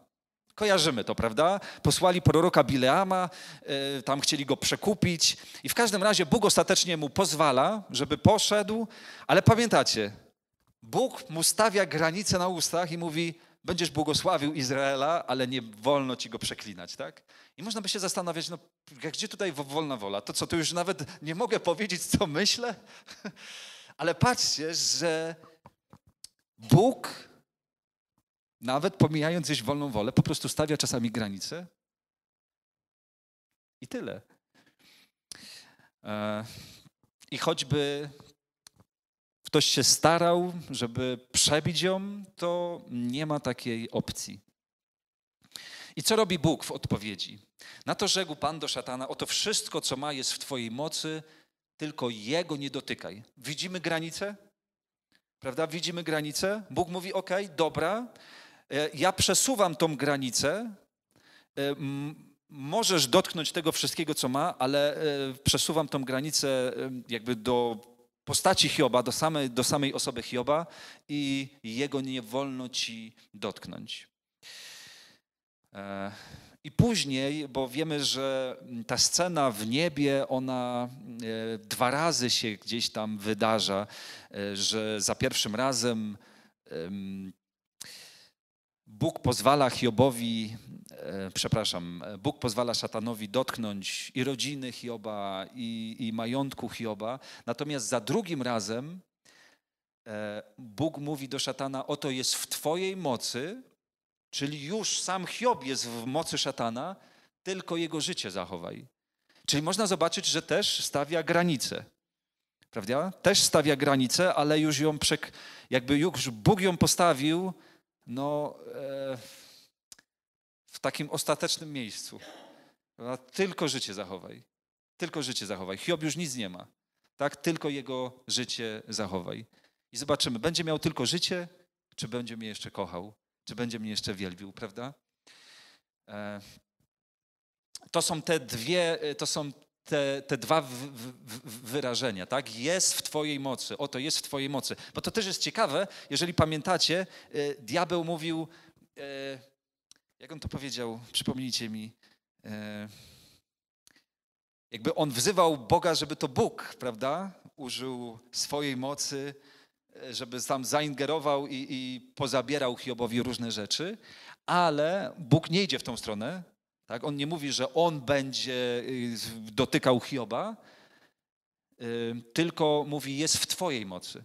Kojarzymy to, prawda? Posłali proroka Bileama, y, tam chcieli go przekupić. I w każdym razie Bóg ostatecznie mu pozwala, żeby poszedł, ale pamiętacie, Bóg mu stawia granice na ustach i mówi: będziesz błogosławił Izraela, ale nie wolno ci go przeklinać, tak? I można by się zastanawiać, no gdzie tutaj wolna wola? To co, to już nawet nie mogę powiedzieć, co myślę? ale patrzcie, że Bóg, nawet pomijając gdzieś wolną wolę, po prostu stawia czasami granice i tyle. E, I choćby ktoś się starał, żeby przebić ją, to nie ma takiej opcji. I co robi Bóg w odpowiedzi? Na to rzekł Pan do szatana: Oto wszystko, co ma, jest w Twojej mocy, tylko Jego nie dotykaj. Widzimy granicę? Prawda? Widzimy granicę? Bóg mówi: OK, dobra, e, ja przesuwam tą granicę. E, możesz dotknąć tego wszystkiego, co ma, ale e, przesuwam tą granicę jakby do postaci Hioba, do samej, do samej osoby Hioba i jego nie wolno ci dotknąć. E, I później, bo wiemy, że ta scena w niebie, ona e, dwa razy się gdzieś tam wydarza, e, że za pierwszym razem Bóg pozwala Hiobowi, e, przepraszam, e, Bóg pozwala szatanowi dotknąć i rodziny Hioba, i, i majątku Hioba. Natomiast za drugim razem e, Bóg mówi do szatana: Oto jest w Twojej mocy, czyli już sam Hiob jest w mocy szatana, tylko jego życie zachowaj. Czyli można zobaczyć, że też stawia granice. Prawda? Też stawia granice, ale już ją, jakby już Bóg ją postawił, no, e, w takim ostatecznym miejscu. Tylko życie zachowaj. Tylko życie zachowaj. Hiob już nic nie ma. Tak? Tylko jego życie zachowaj. I zobaczymy, będzie miał tylko życie, czy będzie mnie jeszcze kochał, czy będzie mnie jeszcze wielbił, prawda? E, to są te dwie, e, to są te, te dwa w, w, wyrażenia, tak? Jest w Twojej mocy, oto jest w Twojej mocy. Bo to też jest ciekawe, jeżeli pamiętacie, e, diabeł mówił, e, jak on to powiedział, przypomnijcie mi, e, jakby on wzywał Boga, żeby to Bóg, prawda, użył swojej mocy, żeby tam zaingerował i, i pozabierał Hiobowi różne rzeczy, ale Bóg nie idzie w tą stronę, tak? On nie mówi, że on będzie y, dotykał Hioba, y, tylko mówi, jest w Twojej mocy.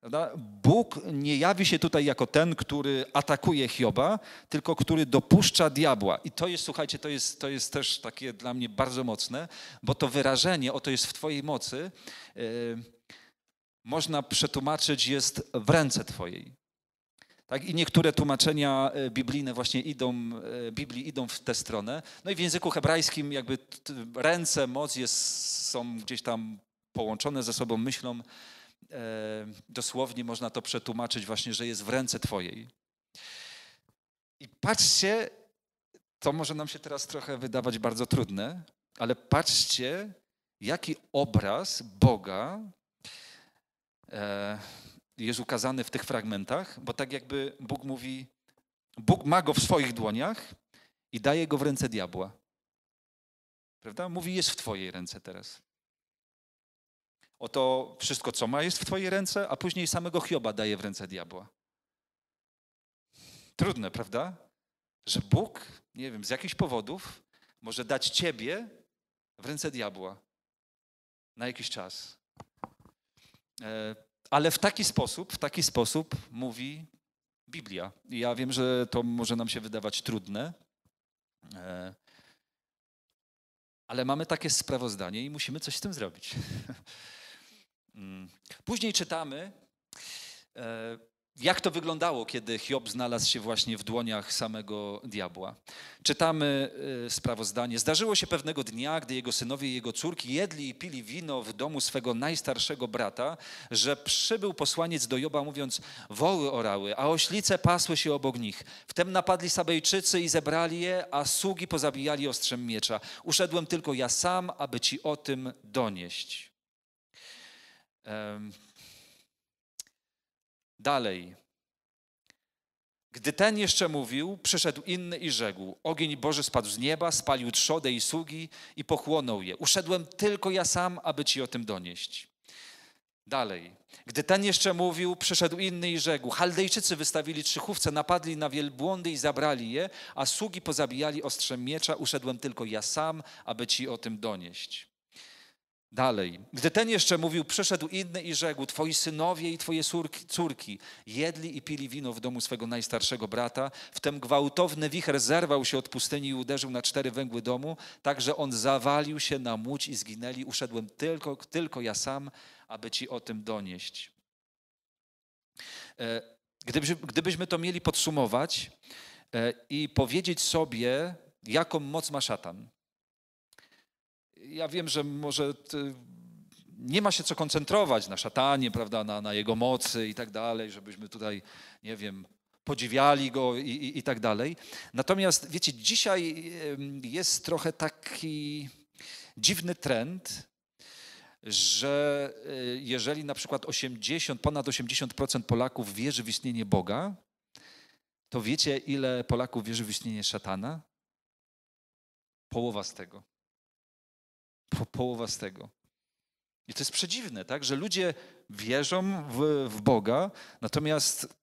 Prawda? Bóg nie jawi się tutaj jako ten, który atakuje Hioba, tylko który dopuszcza diabła. I to jest, słuchajcie, to jest, to jest też takie dla mnie bardzo mocne, bo to wyrażenie, oto jest w Twojej mocy, yy, można przetłumaczyć, jest w ręce Twojej. Tak? I niektóre tłumaczenia e, biblijne właśnie idą, e, Biblii idą w tę stronę. No i w języku hebrajskim jakby ręce, moc jest, są gdzieś tam połączone ze sobą myślą. E, dosłownie można to przetłumaczyć właśnie, że jest w ręce Twojej. I patrzcie, to może nam się teraz trochę wydawać bardzo trudne, ale patrzcie, jaki obraz Boga jest ukazany w tych fragmentach, bo tak jakby Bóg mówi, Bóg ma go w swoich dłoniach i daje go w ręce diabła. Prawda? Mówi, jest w Twojej ręce teraz. Oto wszystko, co ma, jest w Twojej ręce, a później samego Hioba daje w ręce diabła. Trudne, prawda? Że Bóg, nie wiem, z jakichś powodów może dać Ciebie w ręce diabła na jakiś czas. E ale w taki sposób, w taki sposób mówi Biblia. ja wiem, że to może nam się wydawać trudne, e, ale mamy takie sprawozdanie i musimy coś z tym zrobić. Mm. Później czytamy e, jak to wyglądało, kiedy Hiob znalazł się właśnie w dłoniach samego diabła. Czytamy y, sprawozdanie. Zdarzyło się pewnego dnia, gdy jego synowie i jego córki jedli i pili wino w domu swego najstarszego brata, że przybył posłaniec do Joba mówiąc, woły orały, a oślice pasły się obok nich. Wtem napadli Sabejczycy i zebrali je, a sługi pozabijali ostrzem miecza. Uszedłem tylko ja sam, aby ci o tym donieść. Um Dalej. Gdy ten jeszcze mówił, przyszedł inny i rzekł: Ogień Boży spadł z nieba, spalił trzodę i sługi i pochłonął je. Uszedłem tylko ja sam, aby ci o tym donieść. Dalej. Gdy ten jeszcze mówił, przyszedł inny i rzekł: Chaldejczycy wystawili trzychówce, napadli na wielbłądy i zabrali je, a sługi pozabijali ostrzem miecza. Uszedłem tylko ja sam, aby ci o tym donieść. Dalej. Gdy ten jeszcze mówił, przyszedł inny i rzekł: Twoi synowie i twoje córki jedli i pili wino w domu swego najstarszego brata. Wtem gwałtowny wicher zerwał się od pustyni i uderzył na cztery węgły domu, tak że on zawalił się na łódź i zginęli. Uszedłem tylko, tylko ja sam, aby ci o tym donieść. E, gdybyśmy to mieli podsumować e, i powiedzieć sobie, jaką moc ma szatan, ja wiem, że może nie ma się co koncentrować na szatanie, prawda, na, na jego mocy i tak dalej, żebyśmy tutaj, nie wiem, podziwiali go i, i, i, tak dalej. Natomiast wiecie, dzisiaj jest trochę taki dziwny trend, że e, jeżeli na przykład 80, ponad 80% Polaków wierzy w istnienie Boga, to wiecie, ile Polaków wierzy w istnienie szatana? Połowa z tego. Po, połowa z tego. I to jest przedziwne, tak? Że ludzie wierzą w, w Boga, natomiast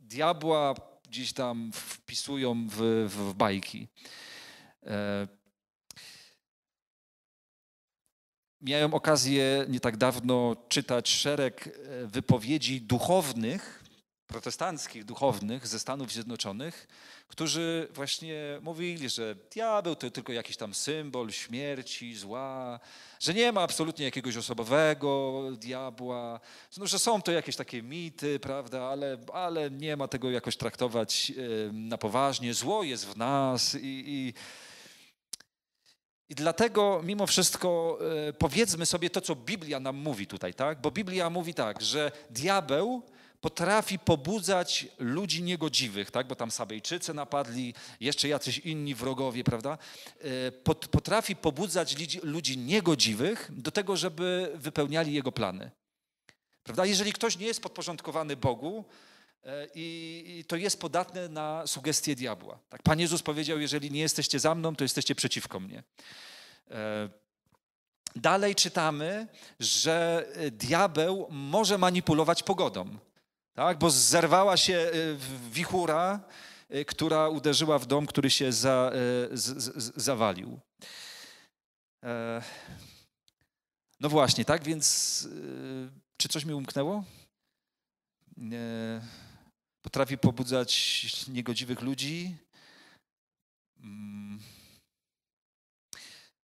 diabła gdzieś tam wpisują w, w, w bajki. E... Miałem okazję nie tak dawno czytać szereg e, wypowiedzi duchownych protestanckich duchownych ze Stanów Zjednoczonych, którzy właśnie mówili, że diabeł to tylko jakiś tam symbol śmierci, zła, że nie ma absolutnie jakiegoś osobowego diabła, no, że są to jakieś takie mity, prawda, ale, ale nie ma tego jakoś traktować na poważnie, zło jest w nas i, i i dlatego mimo wszystko e, powiedzmy sobie to, co Biblia nam mówi tutaj, tak? Bo Biblia mówi tak, że diabeł potrafi pobudzać ludzi niegodziwych, tak? bo tam Sabejczycy napadli, jeszcze jacyś inni wrogowie, prawda? E, potrafi pobudzać ludzi niegodziwych do tego, żeby wypełniali jego plany. Prawda? Jeżeli ktoś nie jest podporządkowany Bogu, e, i to jest podatne na sugestie diabła. Tak, Pan Jezus powiedział, jeżeli nie jesteście za mną, to jesteście przeciwko mnie. E, dalej czytamy, że diabeł może manipulować pogodą tak? bo zerwała się y, wichura, y, która uderzyła w dom, który się za, y, z, z, zawalił. E, no właśnie, tak więc czy coś mi umknęło? Potrafi pobudzać niegodziwych ludzi mm.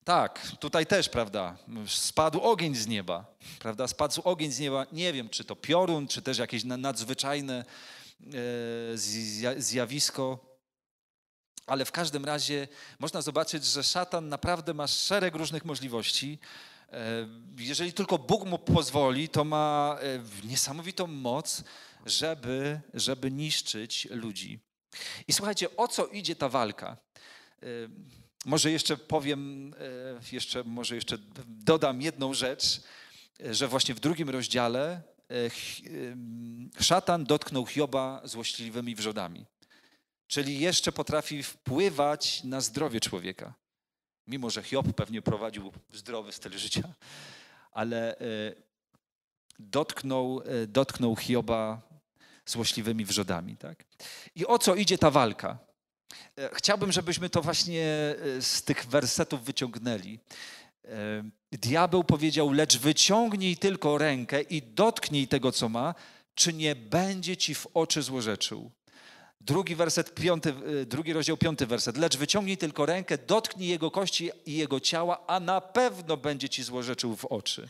Tak, tutaj też, prawda, spadł ogień z nieba, prawda, spadł ogień z nieba, nie wiem, czy to piorun, czy też jakieś nadzwyczajne e, zjawisko, ale w każdym razie można zobaczyć, że szatan naprawdę ma szereg różnych możliwości. E, jeżeli tylko Bóg mu pozwoli, to ma e, niesamowitą moc, żeby, żeby niszczyć ludzi. I słuchajcie, o co idzie ta walka? Może jeszcze powiem, e, jeszcze, może jeszcze dodam jedną rzecz, e, że właśnie w drugim rozdziale e, szatan dotknął Hioba złośliwymi wrzodami. Czyli jeszcze potrafi wpływać na zdrowie człowieka. Mimo, że Hiob pewnie prowadził zdrowy styl życia, ale dotknął, dotknął Hioba złośliwymi wrzodami. Tak? I o co idzie ta walka? E, chciałbym, żebyśmy to właśnie e, z tych wersetów wyciągnęli. E, diabeł powiedział: Lecz wyciągnij tylko rękę i dotknij tego, co ma, czy nie będzie ci w oczy złorzeczył. Drugi werset, piąty, drugi rozdział, piąty werset. Lecz wyciągnij tylko rękę, dotknij jego kości i jego ciała, a na pewno będzie ci złorzeczył w oczy.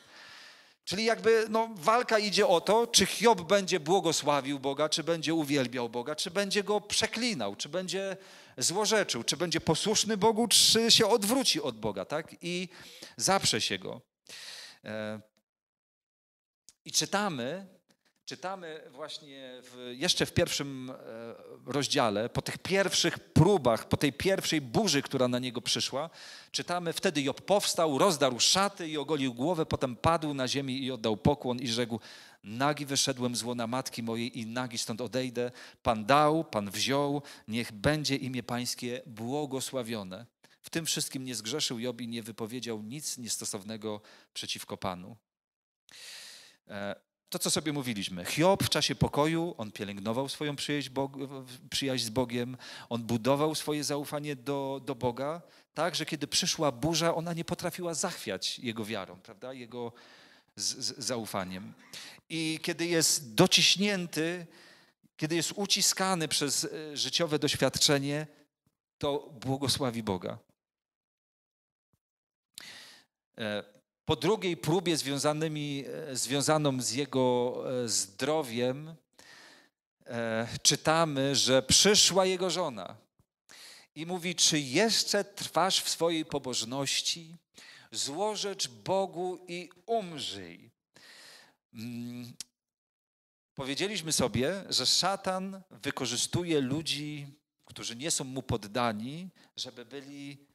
Czyli jakby no, walka idzie o to, czy Hiob będzie błogosławił Boga, czy będzie uwielbiał Boga, czy będzie go przeklinał, czy będzie złorzeczył, czy będzie posłuszny Bogu, czy się odwróci od Boga, tak? I zaprze się go. E, I czytamy Czytamy właśnie w, jeszcze w pierwszym e, rozdziale, po tych pierwszych próbach, po tej pierwszej burzy, która na niego przyszła, czytamy, wtedy Job powstał, rozdarł szaty i ogolił głowę, potem padł na ziemi i oddał pokłon i rzekł, nagi wyszedłem z łona matki mojej i nagi stąd odejdę. Pan dał, Pan wziął, niech będzie imię Pańskie błogosławione. W tym wszystkim nie zgrzeszył Job i nie wypowiedział nic niestosownego przeciwko Panu. E, to, co sobie mówiliśmy. Hiob w czasie pokoju, on pielęgnował swoją przyjaźń, z Bogiem, on budował swoje zaufanie do, do Boga, tak, że kiedy przyszła burza, ona nie potrafiła zachwiać jego wiarą, prawda? Jego z, z zaufaniem. I kiedy jest dociśnięty, kiedy jest uciskany przez e, życiowe doświadczenie, to błogosławi Boga. E, po drugiej próbie związanymi, e, związaną z jego e, zdrowiem, e, czytamy, że przyszła jego żona i mówi: Czy jeszcze trwasz w swojej pobożności? Złożecz Bogu i umrzyj. Mm, powiedzieliśmy sobie, że szatan wykorzystuje ludzi, którzy nie są mu poddani, żeby byli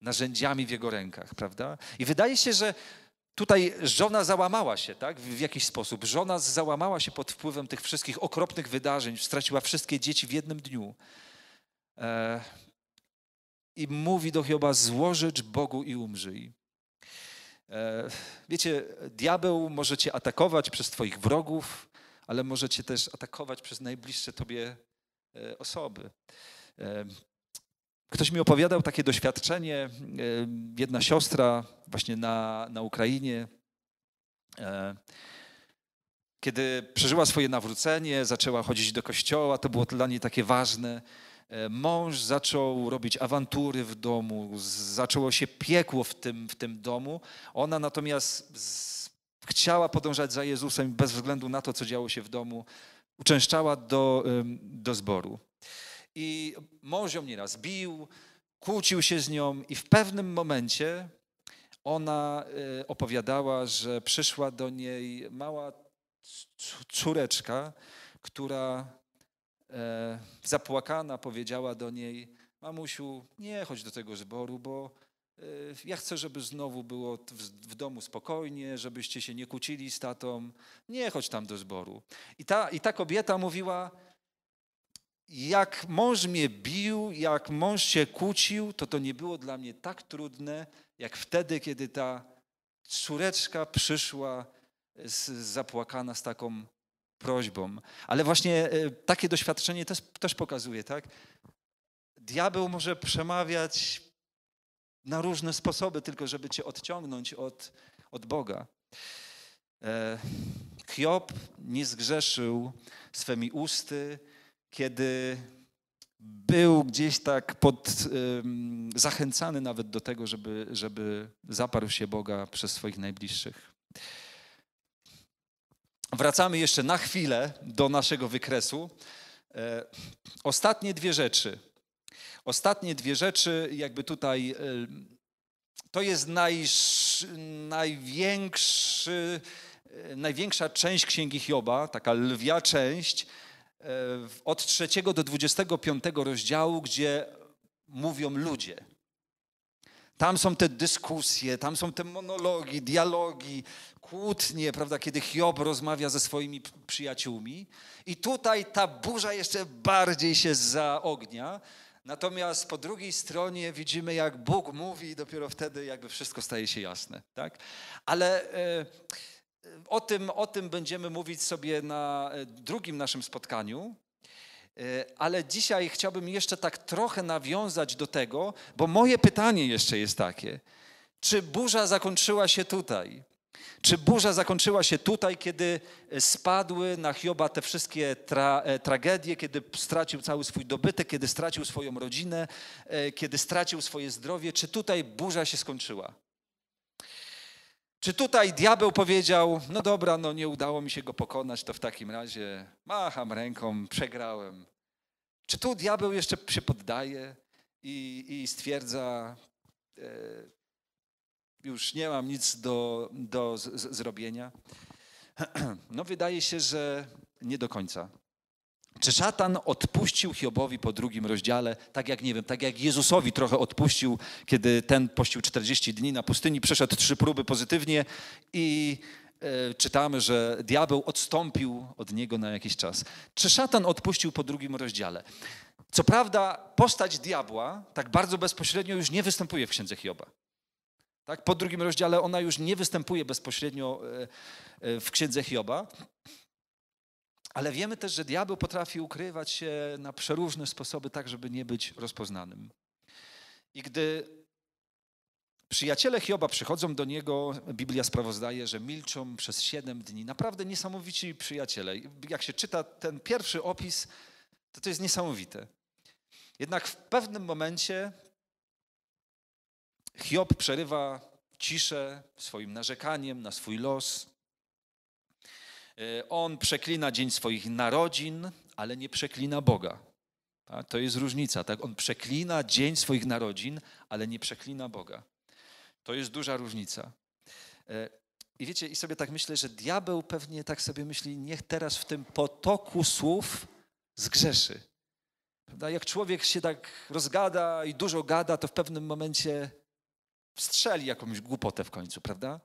narzędziami w jego rękach, prawda? I wydaje się, że tutaj żona załamała się, tak? W, jakiś sposób. Żona załamała się pod wpływem tych wszystkich okropnych wydarzeń, straciła wszystkie dzieci w jednym dniu. E... I mówi do Hioba, złożycz Bogu i umrzyj. E... Wiecie, diabeł może cię atakować przez twoich wrogów, ale może cię też atakować przez najbliższe tobie e, osoby. E, Ktoś mi opowiadał takie doświadczenie, e, jedna siostra właśnie na, na Ukrainie, e, kiedy przeżyła swoje nawrócenie, zaczęła chodzić do kościoła, to było dla niej takie ważne. E, mąż zaczął robić awantury w domu, zaczęło się piekło w tym, w tym domu. Ona natomiast z, chciała podążać za Jezusem bez względu na to, co działo się w domu, uczęszczała do, do zboru i mąż ją nieraz bił, kłócił się z nią i w pewnym momencie ona e, opowiadała, że przyszła do niej mała córeczka, która e, zapłakana powiedziała do niej: Mamusiu, nie chodź do tego zboru, bo e, ja chcę, żeby znowu było w domu spokojnie, żebyście się nie kłócili z tatą. Nie chodź tam do zboru. I ta, i ta kobieta mówiła: jak mąż mnie bił, jak mąż się kłócił, to to nie było dla mnie tak trudne, jak wtedy, kiedy ta córeczka przyszła z, zapłakana z taką prośbą. Ale właśnie e, takie doświadczenie też, też pokazuje, tak? Diabeł może przemawiać na różne sposoby, tylko żeby cię odciągnąć od, od Boga. E, Hiob nie zgrzeszył swymi usty, kiedy był gdzieś tak pod, zachęcany nawet do tego, żeby, żeby zaparł się Boga przez swoich najbliższych. Wracamy jeszcze na chwilę do naszego wykresu. E, ostatnie dwie rzeczy. Ostatnie dwie rzeczy, jakby tutaj, e, to jest naj, największy, e, największa część księgi Hioba, taka lwia część od 3 do 25 rozdziału, gdzie mówią ludzie. Tam są te dyskusje, tam są te monologi, dialogi, kłótnie, prawda, kiedy Hiob rozmawia ze swoimi przyjaciółmi. I tutaj ta burza jeszcze bardziej się zaognia. Natomiast po drugiej stronie widzimy, jak Bóg mówi, i dopiero wtedy jakby wszystko staje się jasne. Tak? Ale. Yy, o tym, o tym będziemy mówić sobie na e, drugim naszym spotkaniu, e, ale dzisiaj chciałbym jeszcze tak trochę nawiązać do tego, bo moje pytanie jeszcze jest takie: czy burza zakończyła się tutaj? Czy burza zakończyła się tutaj, kiedy spadły na Hioba te wszystkie tra e, tragedie, kiedy stracił cały swój dobytek, kiedy stracił swoją rodzinę, kiedy stracił swoje zdrowie? Czy tutaj burza się skończyła? Czy tutaj diabeł powiedział, no dobra, no nie udało mi się go pokonać, to w takim razie macham ręką, przegrałem. Czy tu diabeł jeszcze się poddaje i, i stwierdza, e, już nie mam nic do, do z, z, zrobienia? No wydaje się, że nie do końca. Czy szatan odpuścił Hiobowi po drugim rozdziale, tak jak nie wiem, tak jak Jezusowi trochę odpuścił, kiedy ten pościł 40 dni na pustyni, przeszedł trzy próby pozytywnie i e, czytamy, że diabeł odstąpił od niego na jakiś czas. Czy szatan odpuścił po drugim rozdziale? Co prawda, postać diabła tak bardzo bezpośrednio już nie występuje w księdze Hioba. Tak, po drugim rozdziale ona już nie występuje bezpośrednio e, e, w księdze Hioba. Ale wiemy też, że diabeł potrafi ukrywać się na przeróżne sposoby, tak żeby nie być rozpoznanym. I gdy przyjaciele Hioba przychodzą do niego, Biblia sprawozdaje, że milczą przez siedem dni. Naprawdę niesamowici przyjaciele. Jak się czyta ten pierwszy opis, to to jest niesamowite. Jednak w pewnym momencie Hiob przerywa ciszę swoim narzekaniem na swój los, E, on przeklina dzień swoich narodzin, ale nie przeklina Boga. To jest różnica. Tak? On przeklina dzień swoich narodzin, ale nie przeklina Boga. To jest duża różnica. E, I wiecie, i sobie tak myślę, że diabeł pewnie tak sobie myśli, niech teraz w tym potoku słów zgrzeszy. Prawda? Jak człowiek się tak rozgada i dużo gada, to w pewnym momencie strzeli jakąś głupotę w końcu, prawda?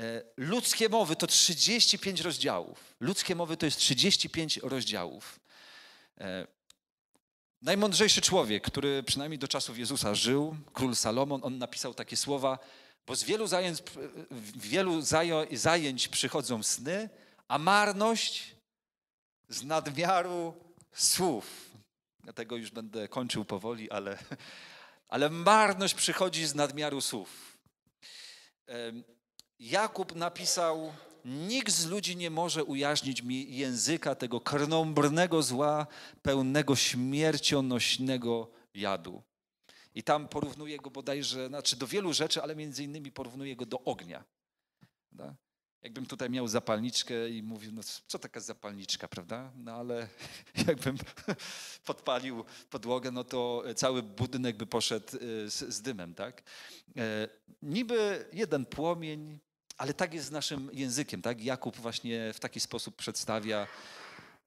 E, ludzkie mowy to 35 rozdziałów. Ludzkie mowy to jest 35 rozdziałów. E, najmądrzejszy człowiek, który przynajmniej do czasów Jezusa żył, król Salomon, on napisał takie słowa, bo z wielu zajęć, wielu zajęć przychodzą sny, a marność z nadmiaru słów. Ja tego już będę kończył powoli, ale, ale marność przychodzi z nadmiaru słów. Jakub napisał: Nikt z ludzi nie może ujaśnić mi języka tego krnąbrnego zła, pełnego śmiercionośnego jadu. I tam porównuje go bodajże, znaczy do wielu rzeczy, ale między innymi porównuje go do ognia. Prawda? Jakbym tutaj miał zapalniczkę i mówił, no co taka zapalniczka, prawda? No ale jakbym podpalił podłogę, no to cały budynek by poszedł y, z, z dymem, tak? E, niby jeden płomień ale tak jest z naszym językiem. Tak? Jakub właśnie w taki sposób przedstawia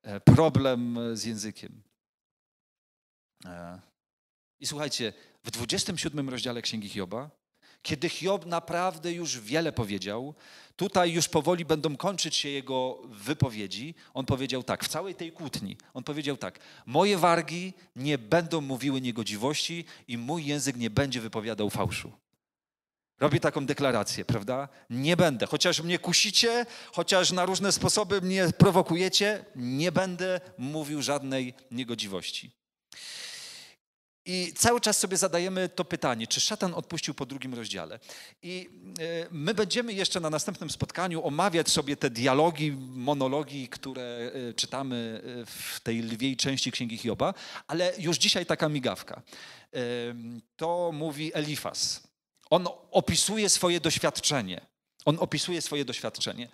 e, problem e, z językiem. E, I słuchajcie, w 27 rozdziale Księgi Hioba, kiedy Hiob naprawdę już wiele powiedział, tutaj już powoli będą kończyć się jego wypowiedzi, on powiedział tak, w całej tej kłótni, on powiedział tak, moje wargi nie będą mówiły niegodziwości i mój język nie będzie wypowiadał fałszu robi taką deklarację, prawda? Nie będę. Chociaż mnie kusicie, chociaż na różne sposoby mnie prowokujecie, nie będę mówił żadnej niegodziwości. I cały czas sobie zadajemy to pytanie, czy szatan odpuścił po drugim rozdziale. I e, my będziemy jeszcze na następnym spotkaniu omawiać sobie te dialogi, monologi, które e, czytamy e, w tej lwiej części Księgi Hioba, ale już dzisiaj taka migawka. To mówi Elifas, on opisuje swoje doświadczenie. On opisuje swoje doświadczenie.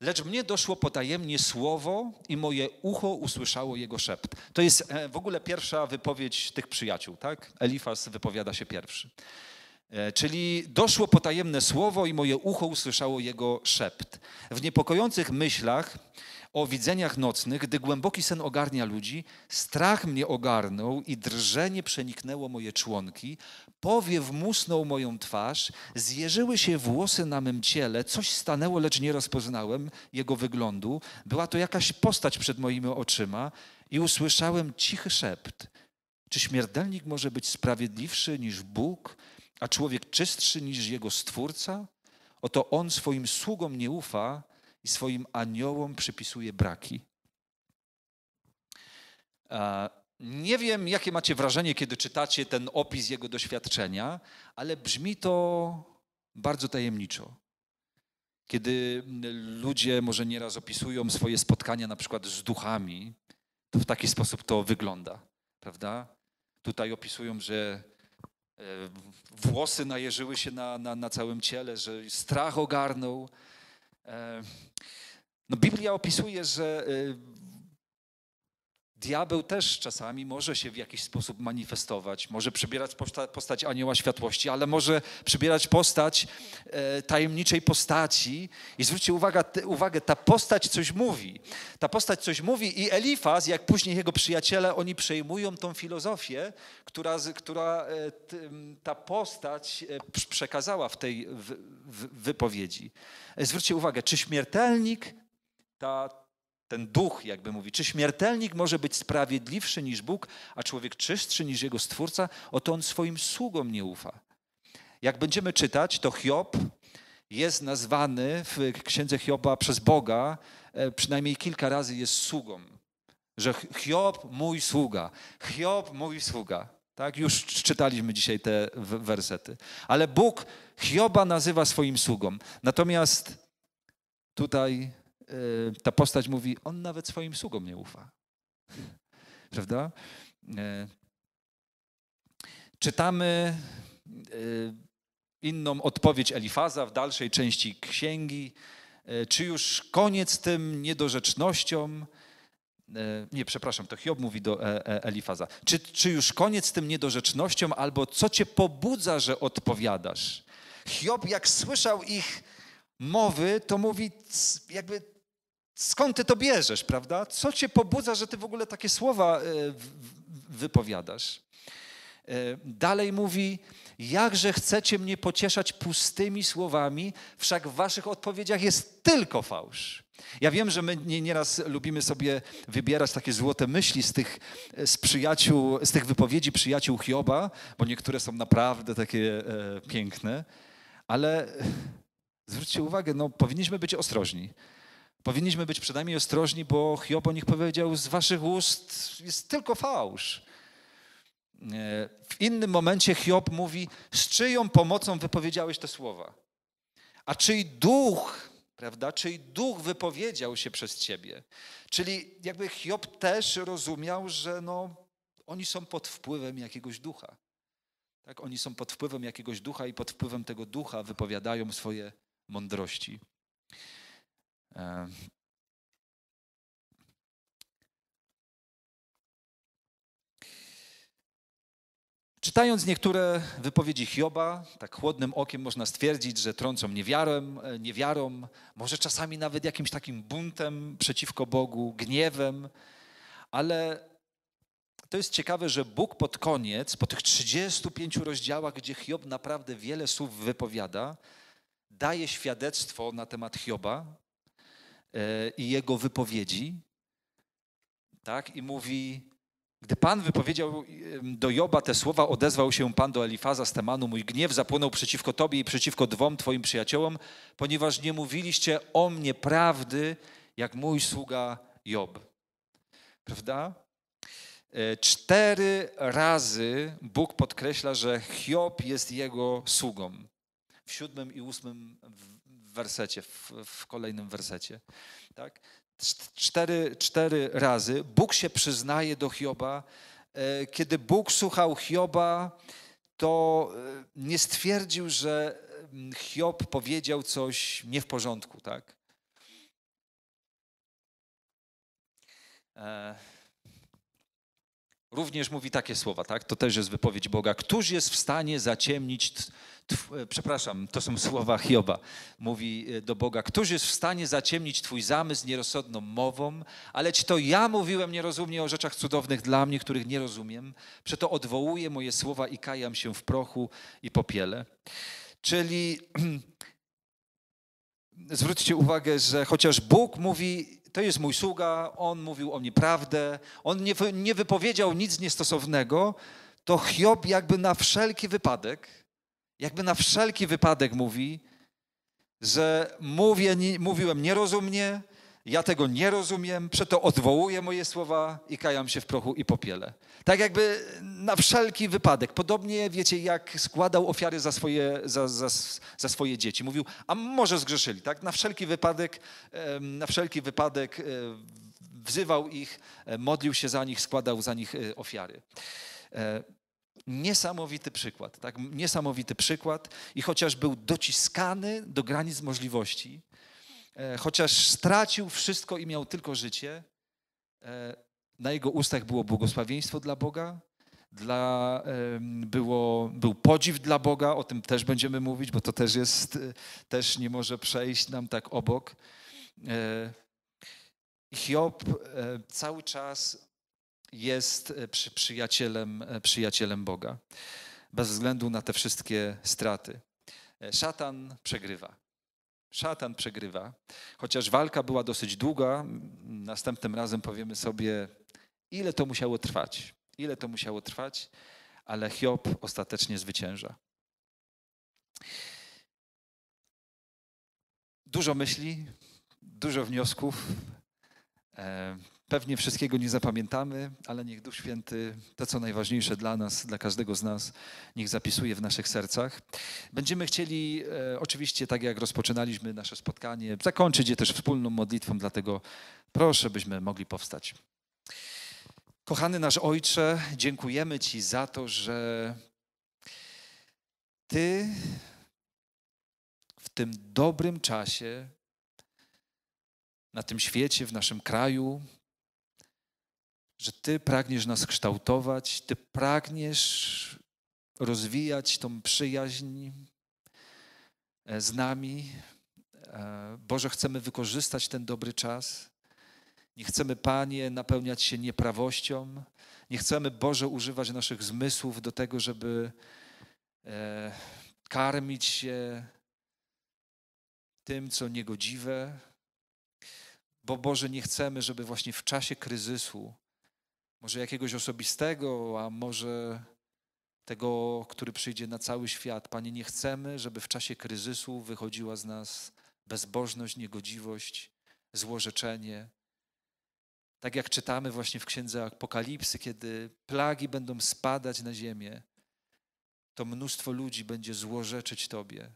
Lecz mnie doszło potajemnie słowo i moje ucho usłyszało jego szept. To jest e, w ogóle pierwsza wypowiedź tych przyjaciół, tak? Elifas wypowiada się pierwszy. E, czyli doszło potajemne słowo i moje ucho usłyszało jego szept. W niepokojących myślach o widzeniach nocnych, gdy głęboki sen ogarnia ludzi, strach mnie ogarnął i drżenie przeniknęło moje członki, powiew musnął moją twarz, zjeżyły się włosy na mym ciele, coś stanęło, lecz nie rozpoznałem jego wyglądu. Była to jakaś postać przed moimi oczyma i usłyszałem cichy szept. Czy śmiertelnik może być sprawiedliwszy niż Bóg, a człowiek czystszy niż jego stwórca? Oto on swoim sługom nie ufa, i swoim aniołom przypisuje braki. Nie wiem, jakie macie wrażenie, kiedy czytacie ten opis jego doświadczenia, ale brzmi to bardzo tajemniczo. Kiedy ludzie może nieraz opisują swoje spotkania na przykład z duchami, to w taki sposób to wygląda, prawda? Tutaj opisują, że e, włosy najeżyły się na, na, na całym ciele, że strach ogarnął, no, Biblia opisuje, że y, Diabeł też czasami może się w jakiś sposób manifestować, może przybierać postać anioła światłości, ale może przybierać postać e, tajemniczej postaci. I zwróćcie uwagę, uwagę, ta postać coś mówi. Ta postać coś mówi i Elifaz, jak później jego przyjaciele, oni przejmują tą filozofię, która, która e, ta postać e, przekazała w tej wypowiedzi. Zwróćcie uwagę, czy śmiertelnik, ta, ten duch jakby mówi, czy śmiertelnik może być sprawiedliwszy niż Bóg, a człowiek czystszy niż jego stwórca? Oto on swoim sługom nie ufa. Jak będziemy czytać, to Hiob jest nazwany w księdze Hioba przez Boga, e, przynajmniej kilka razy jest sługą. Że Hiob mój sługa, Hiob mój sługa. Tak, już czytaliśmy dzisiaj te wersety. Ale Bóg Hioba nazywa swoim sługą. Natomiast tutaj Y, ta postać mówi, on nawet swoim sługom nie ufa. Prawda? Y, czytamy y, inną odpowiedź Elifaza w dalszej części księgi. Czy już koniec tym niedorzecznościom? Nie, przepraszam, to Hiob mówi do e, e, Elifaza. Czy, czy już koniec tym niedorzecznościom, albo co cię pobudza, że odpowiadasz? Hiob, jak słyszał ich mowy, to mówi, jakby skąd ty to bierzesz, prawda? Co cię pobudza, że ty w ogóle takie słowa e, wypowiadasz? E, dalej mówi, jakże chcecie mnie pocieszać pustymi słowami, wszak w waszych odpowiedziach jest tylko fałsz. Ja wiem, że my nieraz lubimy sobie wybierać takie złote myśli z tych, e, z przyjaciół, z tych wypowiedzi przyjaciół Hioba, bo niektóre są naprawdę takie piękne, ale zwróćcie uwagę, no, powinniśmy być ostrożni. Powinniśmy być przynajmniej ostrożni, bo Hiob o nich powiedział, z waszych ust jest tylko fałsz. W innym momencie Hiob mówi, z czyją pomocą wypowiedziałeś te słowa? A czyj duch, prawda, czyj duch wypowiedział się przez ciebie? Czyli jakby Hiob też rozumiał, że no, oni są pod wpływem jakiegoś ducha. Tak, oni są pod wpływem jakiegoś ducha i pod wpływem tego ducha wypowiadają swoje mądrości. Czytając niektóre wypowiedzi Hioba, tak chłodnym okiem można stwierdzić, że trącą niewiarą, e, niewiarą, może czasami nawet jakimś takim buntem przeciwko Bogu, gniewem, ale to jest ciekawe, że Bóg pod koniec, po tych 35 rozdziałach, gdzie Hiob naprawdę wiele słów wypowiada, daje świadectwo na temat Hioba, E, i jego wypowiedzi. Tak? I mówi, gdy Pan wypowiedział do Joba te słowa, odezwał się Pan do Elifaza z Temanu, mój gniew zapłonął przeciwko Tobie i przeciwko dwom Twoim przyjaciołom, ponieważ nie mówiliście o mnie prawdy, jak mój sługa Job. Prawda? E, cztery razy Bóg podkreśla, że Hiob jest jego sługą. W siódmym i ósmym wersecie, w, w kolejnym wersecie. Tak? Cztery, cztery razy Bóg się przyznaje do Hioba. E, kiedy Bóg słuchał Hioba, to e, nie stwierdził, że mm, Hiob powiedział coś nie w porządku, tak? E, również mówi takie słowa, tak? To też jest wypowiedź Boga. Któż jest w stanie zaciemnić, e, przepraszam, to są słowa Hioba, mówi e, do Boga, któż jest w stanie zaciemnić Twój zamysł nierozsądną mową, aleć to ja mówiłem nierozumnie o rzeczach cudownych dla mnie, których nie rozumiem, przeto odwołuję moje słowa i kajam się w prochu i popiele. Czyli zwróćcie uwagę, że chociaż Bóg mówi to jest mój sługa, on mówił o mnie prawdę, on nie, nie wypowiedział nic niestosownego, to Hiob jakby na wszelki wypadek, jakby na wszelki wypadek mówi, że mówię, nie, mówiłem nierozumnie, ja tego nie rozumiem, przeto odwołuję moje słowa i kajam się w prochu i popiele. Tak jakby na wszelki wypadek. Podobnie, wiecie, jak składał ofiary za swoje, za, za, za swoje dzieci. Mówił, a może zgrzeszyli, tak? Na wszelki wypadek, na wszelki wypadek e, wzywał ich, e, modlił się za nich, składał za nich e, ofiary. Niesamowity przykład, tak? Niesamowity przykład. I chociaż był dociskany do granic możliwości, E, chociaż stracił wszystko i miał tylko życie, e, na jego ustach było błogosławieństwo dla Boga, dla, było, był podziw dla Boga, o tym też będziemy mówić, bo to też jest, e, też nie może przejść nam tak obok. Hiob cały czas jest przy, przyjacielem, przyjacielem Boga, bez względu na te wszystkie straty. Szatan przegrywa. Szatan przegrywa, chociaż walka była dosyć długa. Następnym razem powiemy sobie, ile to musiało trwać, ile to musiało trwać, ale Hiob ostatecznie zwycięża. Dużo myśli, dużo wniosków. E, Pewnie wszystkiego nie zapamiętamy, ale niech Duch Święty to, co najważniejsze dla nas, dla każdego z nas, niech zapisuje w naszych sercach. Będziemy chcieli, e, oczywiście, tak jak rozpoczynaliśmy nasze spotkanie, zakończyć je też wspólną modlitwą, dlatego proszę, byśmy mogli powstać. Kochany nasz Ojcze, dziękujemy Ci za to, że Ty w tym dobrym czasie na tym świecie, w naszym kraju, że Ty pragniesz nas kształtować, Ty pragniesz rozwijać tą przyjaźń e, z nami. E, Boże, chcemy wykorzystać ten dobry czas. Nie chcemy, Panie, napełniać się nieprawością. Nie chcemy, Boże, używać naszych zmysłów do tego, żeby e, karmić się tym, co niegodziwe. Bo Boże, nie chcemy, żeby właśnie w czasie kryzysu może jakiegoś osobistego, a może tego, który przyjdzie na cały świat. Panie, nie chcemy, żeby w czasie kryzysu wychodziła z nas bezbożność, niegodziwość, złorzeczenie. Tak jak czytamy właśnie w księdze Apokalipsy, kiedy plagi będą spadać na ziemię, to mnóstwo ludzi będzie złorzeczyć Tobie.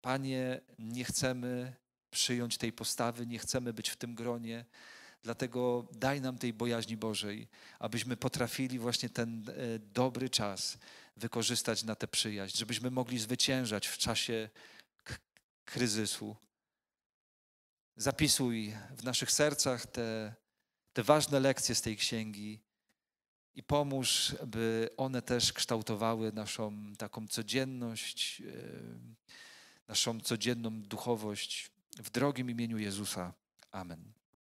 Panie, nie chcemy przyjąć tej postawy, nie chcemy być w tym gronie. Dlatego daj nam tej bojaźni Bożej, abyśmy potrafili właśnie ten e, dobry czas wykorzystać na tę przyjaźń, żebyśmy mogli zwyciężać w czasie kryzysu. Zapisuj w naszych sercach te, te ważne lekcje z tej księgi i pomóż, by one też kształtowały naszą taką codzienność, e, naszą codzienną duchowość. W drogim imieniu Jezusa. Amen.